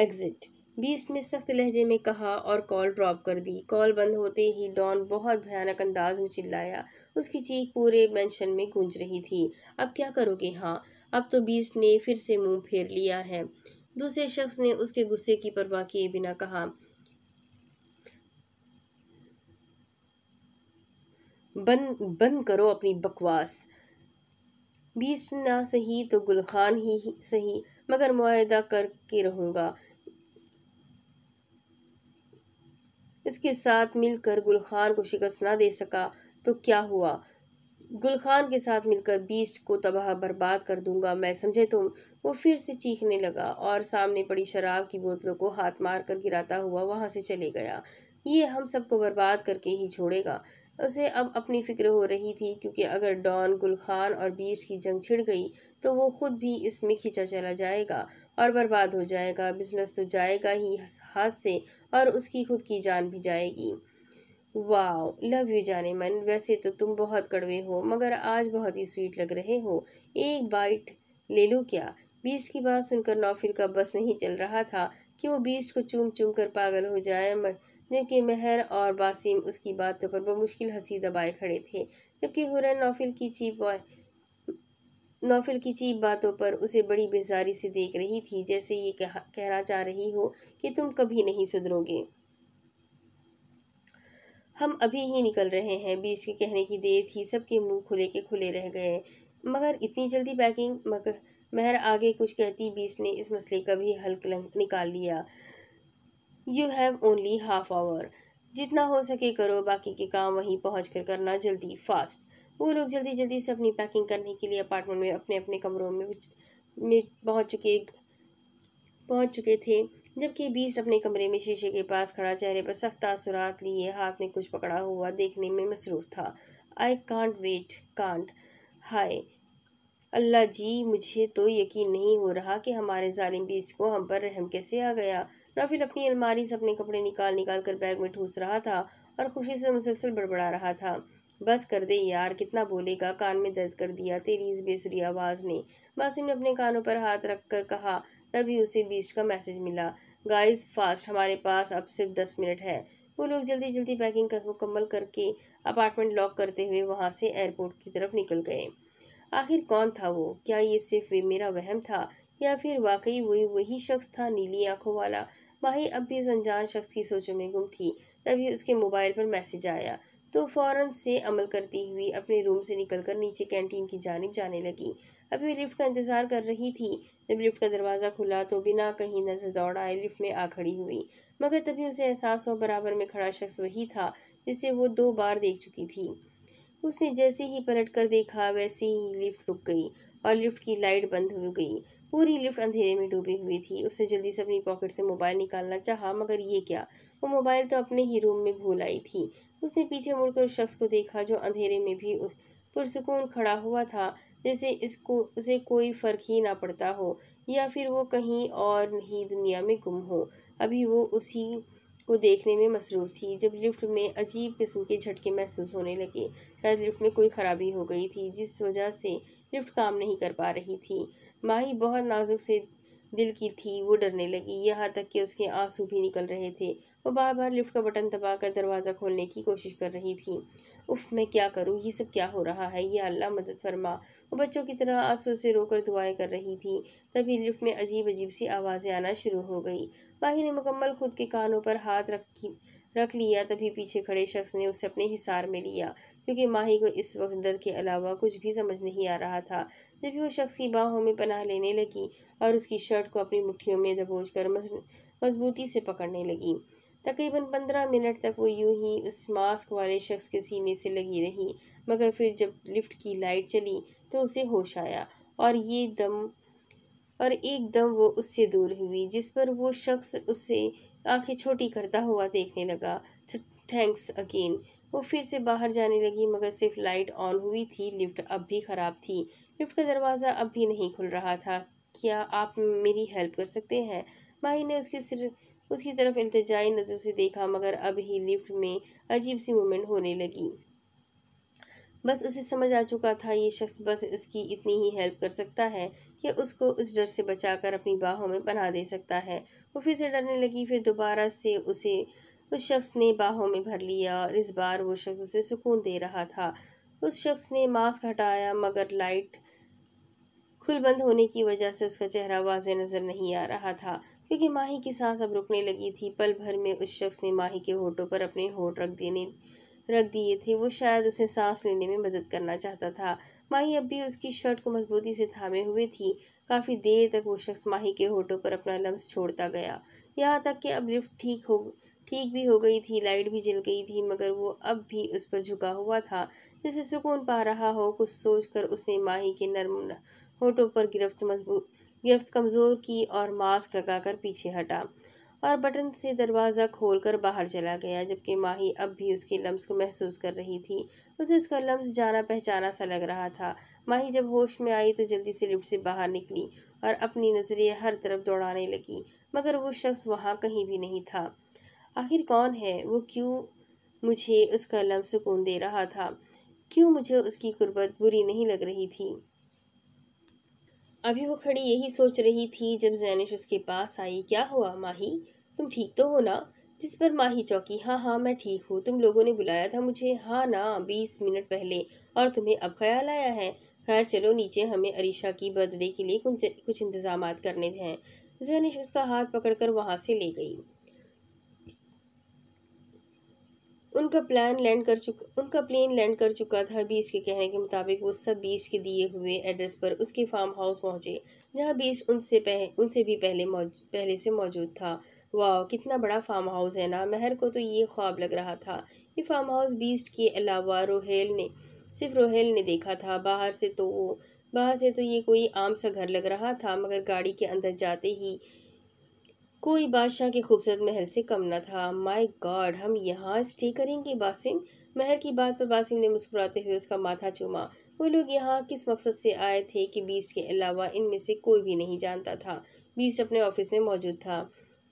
एग्जिट बीस्ट ने सख्त लहजे में कहा और कॉल ड्रॉप कर दी कॉल बंद होते ही डॉन बहुत भयानक अंदाज में चिल्लाया उसकी चीख पूरे मेंशन में गूंज रही थी अब क्या करोगे हाँ अब तो बीस्ट ने फिर से मुंह फेर लिया है दूसरे शख्स ने उसके गुस्से की परवाह किए बिना कहा बंद बंद करो अपनी बकवास बीस ना सही तो गुलखान ही सही मगर मुआदा करके रहूंगा इसके साथ मिलकर गुलखान को शिकस्त ना दे सका तो क्या हुआ गुलखान के साथ मिलकर बीस्ट को तबाह बर्बाद कर दूंगा मैं समझे तुम वो फिर से चीखने लगा और सामने पड़ी शराब की बोतलों को हाथ मार कर गिराता हुआ वहां से चले गया ये हम सबको बर्बाद करके ही छोड़ेगा उसे अब अपनी फिक्र हो रही थी क्योंकि अगर डॉन गुलखान और बीच की जंग छिड़ गई तो वो खुद भी इसमें खींचा चला जाएगा और बर्बाद हो जाएगा बिजनेस तो जाएगा ही हाथ से और उसकी खुद की जान भी जाएगी वाह लव यू जाने मन वैसे तो तुम बहुत कड़वे हो मगर आज बहुत ही स्वीट लग रहे हो एक बाइट ले लूँ क्या बीच की बात सुनकर नौफिल का बस नहीं चल रहा था कि वो बीज को चूम चूम कर पागल हो जाए जबकि महर और बासिम उसकी बातों पर मुश्किल हंसी दबाए खड़े थे जबकि हुरन नौफिल की चीप नौफिल की चीप बातों पर उसे बड़ी बेजारी से देख रही थी जैसे ये कहना चाह रही हो कि तुम कभी नहीं सुधरोगे हम अभी ही निकल रहे हैं बीच के कहने की देर थी सबके मुंह खुले के खुले रह गए मगर इतनी जल्दी पैकिंग मगर महर आगे कुछ कहती बीस ने इस मसले का भी हल निकाल लिया you have only half hour जितना हो सके करो बाकी के काम वहीं पहुँच कर करना जल्दी फास्ट वो लोग जल्दी जल्दी से अपनी पैकिंग करने के लिए अपार्टमेंट में अपने अपने कमरों में पहुँच चुके पहुँच चुके थे जबकि बीस अपने कमरे में शीशे के पास खड़ा चेहरे पर सख्त असुरात लिए हाथ में कुछ पकड़ा हुआ देखने में मसरूफ था आई कांट वेट कांट हाय अल्लाह जी मुझे तो यकीन नहीं हो रहा कि हमारे जालिम बीच को हम पर रहम कैसे आ गया फिर अपनी अलमारी से अपने कपड़े निकाल निकाल कर बैग में ठूस रहा था और खुशी से मुसलसल बड़बड़ा रहा था बस कर दे यार कितना बोलेगा कान में दर्द कर दिया तेरी इस बेसुरी आवाज़ ने बासिम ने अपने कानों पर हाथ रख कर कहा तभी उसे बीस्ट का मैसेज मिला गाइस फास्ट हमारे पास अब सिर्फ दस मिनट है वो लोग जल्दी जल्दी पैकिंग मुकम्मल करके अपार्टमेंट लॉक करते हुए वहाँ से एयरपोर्ट की तरफ निकल गए आखिर कौन था वो क्या ये सिर्फ मेरा वहम था या फिर वाकई वही वही शख्स था नीली आंखों वाला माही अब भी उस अनजान शख्स की सोचों में गुम थी तभी उसके मोबाइल पर मैसेज आया तो फ़ौरन से अमल करती हुई अपने रूम से निकलकर नीचे कैंटीन की जानब जाने लगी अभी लिफ्ट का इंतज़ार कर रही थी जब लिफ्ट का दरवाज़ा खुला तो बिना कहीं नजर दौड़ आए लिफ्ट में आ खड़ी हुई मगर तभी उसे एहसास हो बराबर में खड़ा शख्स वही था जिसे वो दो बार देख चुकी थी उसने जैसे ही पलट कर देखा वैसे ही लिफ्ट रुक गई और लिफ्ट की लाइट बंद हो गई पूरी लिफ्ट अंधेरे में डूबी हुई थी उसने जल्दी से अपनी पॉकेट से मोबाइल निकालना चाहा मगर ये क्या वो मोबाइल तो अपने ही रूम में भूल आई थी उसने पीछे मुड़कर उस शख्स को देखा जो अंधेरे में भी पुरसकून खड़ा हुआ था जैसे इसको उसे कोई फ़र्क ही ना पड़ता हो या फिर वो कहीं और ही दुनिया में गुम हो अभी वो उसी को देखने में मसरूफ़ थी जब लिफ्ट में अजीब किस्म के झटके महसूस होने लगे शायद लिफ्ट में कोई ख़राबी हो गई थी जिस वजह से लिफ्ट काम नहीं कर पा रही थी माही बहुत नाजुक से दिल की थी वो डरने लगी यहाँ तक कि उसके आंसू भी निकल रहे थे वो बार बार लिफ्ट का बटन दबाकर दरवाज़ा खोलने की कोशिश कर रही थी उफ मैं क्या करूँ ये सब क्या हो रहा है ये अल्लाह मदद फरमा वो बच्चों की तरह आंसू से रोकर दुआएं कर रही थी तभी लिफ्ट में अजीब अजीब सी आवाज़ें आना शुरू हो गई माही ने मुकम्मल खुद के कानों पर हाथ रखी रख लिया तभी पीछे खड़े शख्स ने उसे अपने हिसार में लिया क्योंकि माही को इस वक्त डर के अलावा कुछ भी समझ नहीं आ रहा था जब वो शख्स की बाहों में पनाह लेने लगी और उसकी शर्ट को अपनी मुट्ठियों में दबोच कर मजबूती से पकड़ने लगी तकरीबन पंद्रह मिनट तक वो यूं ही उस मास्क वाले शख्स के सीने से लगी रही मगर फिर जब लिफ्ट की लाइट चली तो उसे होश आया और ये दम और एक दम वो उससे दूर हुई जिस पर वो शख्स उसे आंखें छोटी करता हुआ देखने लगा थैंक्स अगेन वो फिर से बाहर जाने लगी मगर सिर्फ लाइट ऑन हुई थी लिफ्ट अब भी ख़राब थी लिफ्ट का दरवाज़ा अब भी नहीं खुल रहा था क्या आप मेरी हेल्प कर सकते हैं माही ने उसके सिर उसकी तरफ इल्तजाई नज़र से देखा मगर अब ही लिफ्ट में अजीब सी मूवमेंट होने लगी बस उसे समझ आ चुका था ये शख्स बस उसकी इतनी ही हेल्प कर सकता है कि उसको उस डर से बचाकर अपनी बाहों में बना दे सकता है वो फिर से डरने लगी फिर दोबारा से उसे उस शख्स ने बाहों में भर लिया और इस बार वो शख्स उसे सुकून दे रहा था उस शख्स ने मास्क हटाया मगर लाइट खुल बंद होने की वजह से उसका चेहरा वाज नज़र नहीं आ रहा था क्योंकि माही की सांस अब रुकने लगी थी पल भर में उस शख्स ने माही के होठों पर अपने होठ रख देने रख दिए थे वो शायद उसे सांस लेने में मदद करना चाहता था माही अब भी उसकी शर्ट को मजबूती से थामे हुए थी काफ़ी देर तक वो शख्स माही के होठों पर अपना लम्स छोड़ता गया यहाँ तक कि अब लिफ्ट ठीक हो ठीक भी हो गई थी लाइट भी जल गई थी मगर वो अब भी उस पर झुका हुआ था जैसे सुकून पा रहा हो कुछ सोच कर उसने माही के नर्म होठों पर गिरफ्त मजबूत गिरफ्त कमज़ोर की और मास्क लगाकर पीछे हटा और बटन से दरवाज़ा खोलकर बाहर चला गया जबकि माही अब भी उसके लम्स को महसूस कर रही थी उसे उसका लम्स जाना पहचाना सा लग रहा था माही जब होश में आई तो जल्दी से लिफ्ट से बाहर निकली और अपनी नज़रें हर तरफ दौड़ाने लगी मगर वो शख्स वहाँ कहीं भी नहीं था आखिर कौन है वो क्यों मुझे उसका लम्स सुकून दे रहा था क्यों मुझे उसकी गुर्बत बुरी नहीं लग रही थी अभी वो खड़ी यही सोच रही थी जब जैनिश उसके पास आई क्या हुआ माही तुम ठीक तो हो ना जिस पर माही चौकी हाँ हाँ मैं ठीक हूँ तुम लोगों ने बुलाया था मुझे हाँ ना बीस मिनट पहले और तुम्हें अब ख्याल आया है खैर चलो नीचे हमें अरीशा की बर्थडे के लिए कुछ कुछ इंतज़ाम करने हैं जैनिश उसका हाथ पकड़कर वहाँ से ले गई उनका प्लान लैंड कर चुका उनका प्लेन लैंड कर चुका था बीच के कहने के मुताबिक वो सब बीस के दिए हुए एड्रेस पर उसके फार्म हाउस पहुंचे जहां बीच उनसे पहले उनसे भी पहले पहले से मौजूद था वाह कितना बड़ा फार्म हाउस है ना महर को तो ये ख्वाब लग रहा था ये फार्म हाउस बीच के अलावा रोहेल ने सिर्फ रोहेल ने देखा था बाहर से तो वो बाहर से तो ये कोई आम सा घर लग रहा था मगर गाड़ी के अंदर जाते ही कोई बादशाह की खूबसूरत महल से कम ना था माय गॉड हम यहाँ स्टे करेंगे बासिम महल की बात पर बासिम ने मुस्कुराते हुए उसका माथा चूमा वो लोग यहाँ किस मकसद से आए थे कि बीस्ट के अलावा इनमें से कोई भी नहीं जानता था बीस्ट अपने ऑफिस में मौजूद था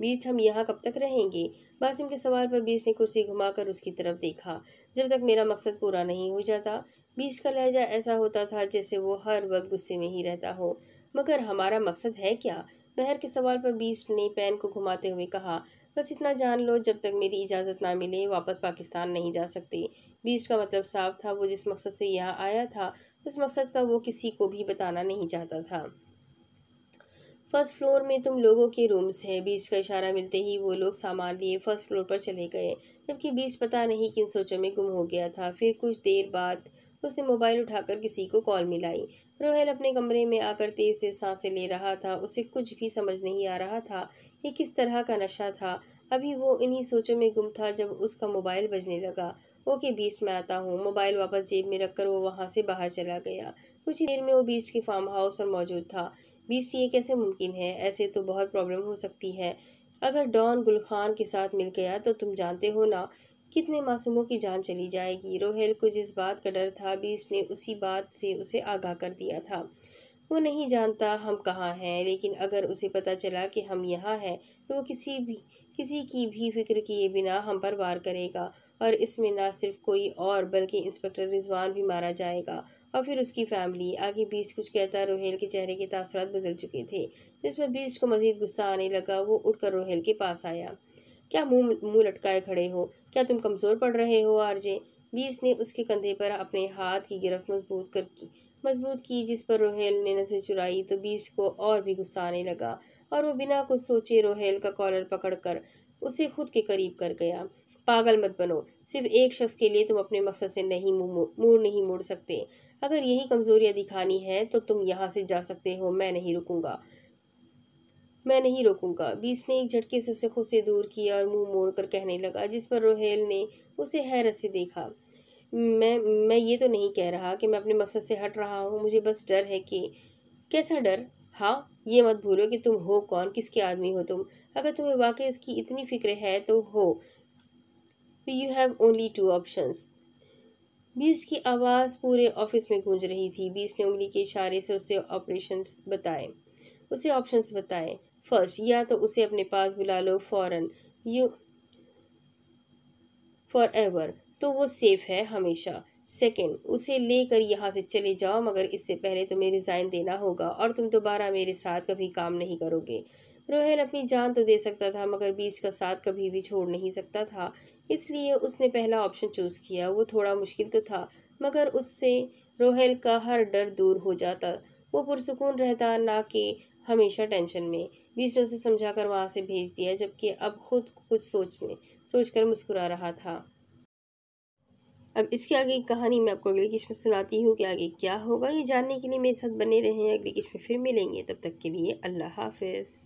बीस्ट हम यहाँ कब तक रहेंगे बासिम के सवाल पर बीच ने कुर्सी घुमाकर उसकी तरफ देखा जब तक मेरा मकसद पूरा नहीं हो जाता बीच का लहजा ऐसा होता था जैसे वो हर वक्त गुस्से में ही रहता हो मगर हमारा मकसद है क्या बहर के सवाल पर बीस ने पैन को घुमाते हुए कहा बस इतना जान लो जब तक मेरी इजाज़त ना मिले वापस पाकिस्तान नहीं जा सकते बीस्ट का मतलब साफ था वो जिस मकसद से यहाँ आया था उस मकसद का वो किसी को भी बताना नहीं चाहता था फर्स्ट फ्लोर में तुम लोगों के रूम्स हैं बीच का इशारा मिलते ही वो लोग सामान लिए फर्स्ट फ्लोर पर चले गए जबकि बीच पता नहीं किन सोचों में गुम हो गया था फिर कुछ देर बाद उसने मोबाइल उठाकर किसी को कॉल मिलाई रोहल अपने कमरे में आकर तेज तेज सांसें ले रहा था उसे कुछ भी समझ नहीं आ रहा था ये किस तरह का नशा था अभी वो इन्हीं सोचों में गुम था जब उसका मोबाइल बजने लगा ओके बीस्ट में आता हूँ मोबाइल वापस जेब में रखकर वो वहाँ से बाहर चला गया कुछ ही देर में वो बीस्ट के फार्म हाउस पर मौजूद था बीस्ट ये कैसे मुमकिन है ऐसे तो बहुत प्रॉब्लम हो सकती है अगर डॉन गुलखान के साथ मिल गया तो तुम जानते हो ना कितने मासूमों की जान चली जाएगी रोहेल को जिस बात का डर था बीस ने उसी बात से उसे आगाह कर दिया था वो नहीं जानता हम कहाँ हैं लेकिन अगर उसे पता चला कि हम यहाँ हैं तो वो किसी भी किसी की भी फिक्र किए बिना हम पर वार करेगा और इसमें ना सिर्फ कोई और बल्कि इंस्पेक्टर रिजवान भी मारा जाएगा और फिर उसकी फैमिली आगे बीस कुछ कहता रोहेल के चेहरे के तसरत बदल चुके थे जिस पर बीस को मज़ीद गुस्सा आने लगा वो उठकर रोहेल के पास आया क्या मुंह मुंह लटकाए खड़े हो क्या तुम कमज़ोर पड़ रहे हो आरजे बीस ने उसके कंधे पर अपने हाथ की गिरफ्त मजबूत कर की मजबूत की जिस पर रोहेल ने नजर चुराई तो बीस को और भी गुस्सा आने लगा और वो बिना कुछ सोचे रोहेल का कॉलर पकड़कर उसे खुद के करीब कर गया पागल मत बनो सिर्फ एक शख्स के लिए तुम अपने मकसद से नहीं मुंह नहीं मोड़ सकते अगर यही कमजोरियाँ दिखानी है तो तुम यहाँ से जा सकते हो मैं नहीं रुकूंगा मैं नहीं रोकूंगा बीस ने एक झटके से उसे खुद से दूर किया और मुंह मोड़कर कहने लगा जिस पर रोहेल ने उसे हैरत से देखा मैं मैं ये तो नहीं कह रहा कि मैं अपने मकसद से हट रहा हूँ मुझे बस डर है कि कैसा डर हाँ ये मत भूलो कि तुम हो कौन किसके आदमी हो तुम अगर तुम्हें वाकई इसकी इतनी फिक्र है तो हो you have only two options Beast की आवाज़ पूरे ऑफिस में गूंज रही थी बीस ने उंगली के इशारे से उसे ऑपरेशंस बताए उसे ऑप्शंस बताए फर्स्ट या तो उसे अपने पास बुला लो फ़ौरन यू फॉर एवर तो वो सेफ़ है हमेशा सेकंड उसे लेकर यहाँ से चले जाओ मगर इससे पहले तुम्हें रिज़ाइन देना होगा और तुम दोबारा मेरे साथ कभी काम नहीं करोगे रोहेल अपनी जान तो दे सकता था मगर बीच का साथ कभी भी छोड़ नहीं सकता था इसलिए उसने पहला ऑप्शन चूज़ किया वो थोड़ा मुश्किल तो था मगर उससे रोहेल का हर डर दूर हो जाता वो पुरसकून रहता ना कि हमेशा टेंशन में बीस ने उसे समझा कर वहाँ से भेज दिया जबकि अब खुद कुछ सोच में सोचकर मुस्कुरा रहा था अब इसके आगे की कहानी मैं आपको अगली किश्त में सुनाती हूँ कि आगे क्या होगा ये जानने के लिए मेरे साथ बने रहें अगली किश्त में फिर मिलेंगे तब तक के लिए अल्लाह हाफिज़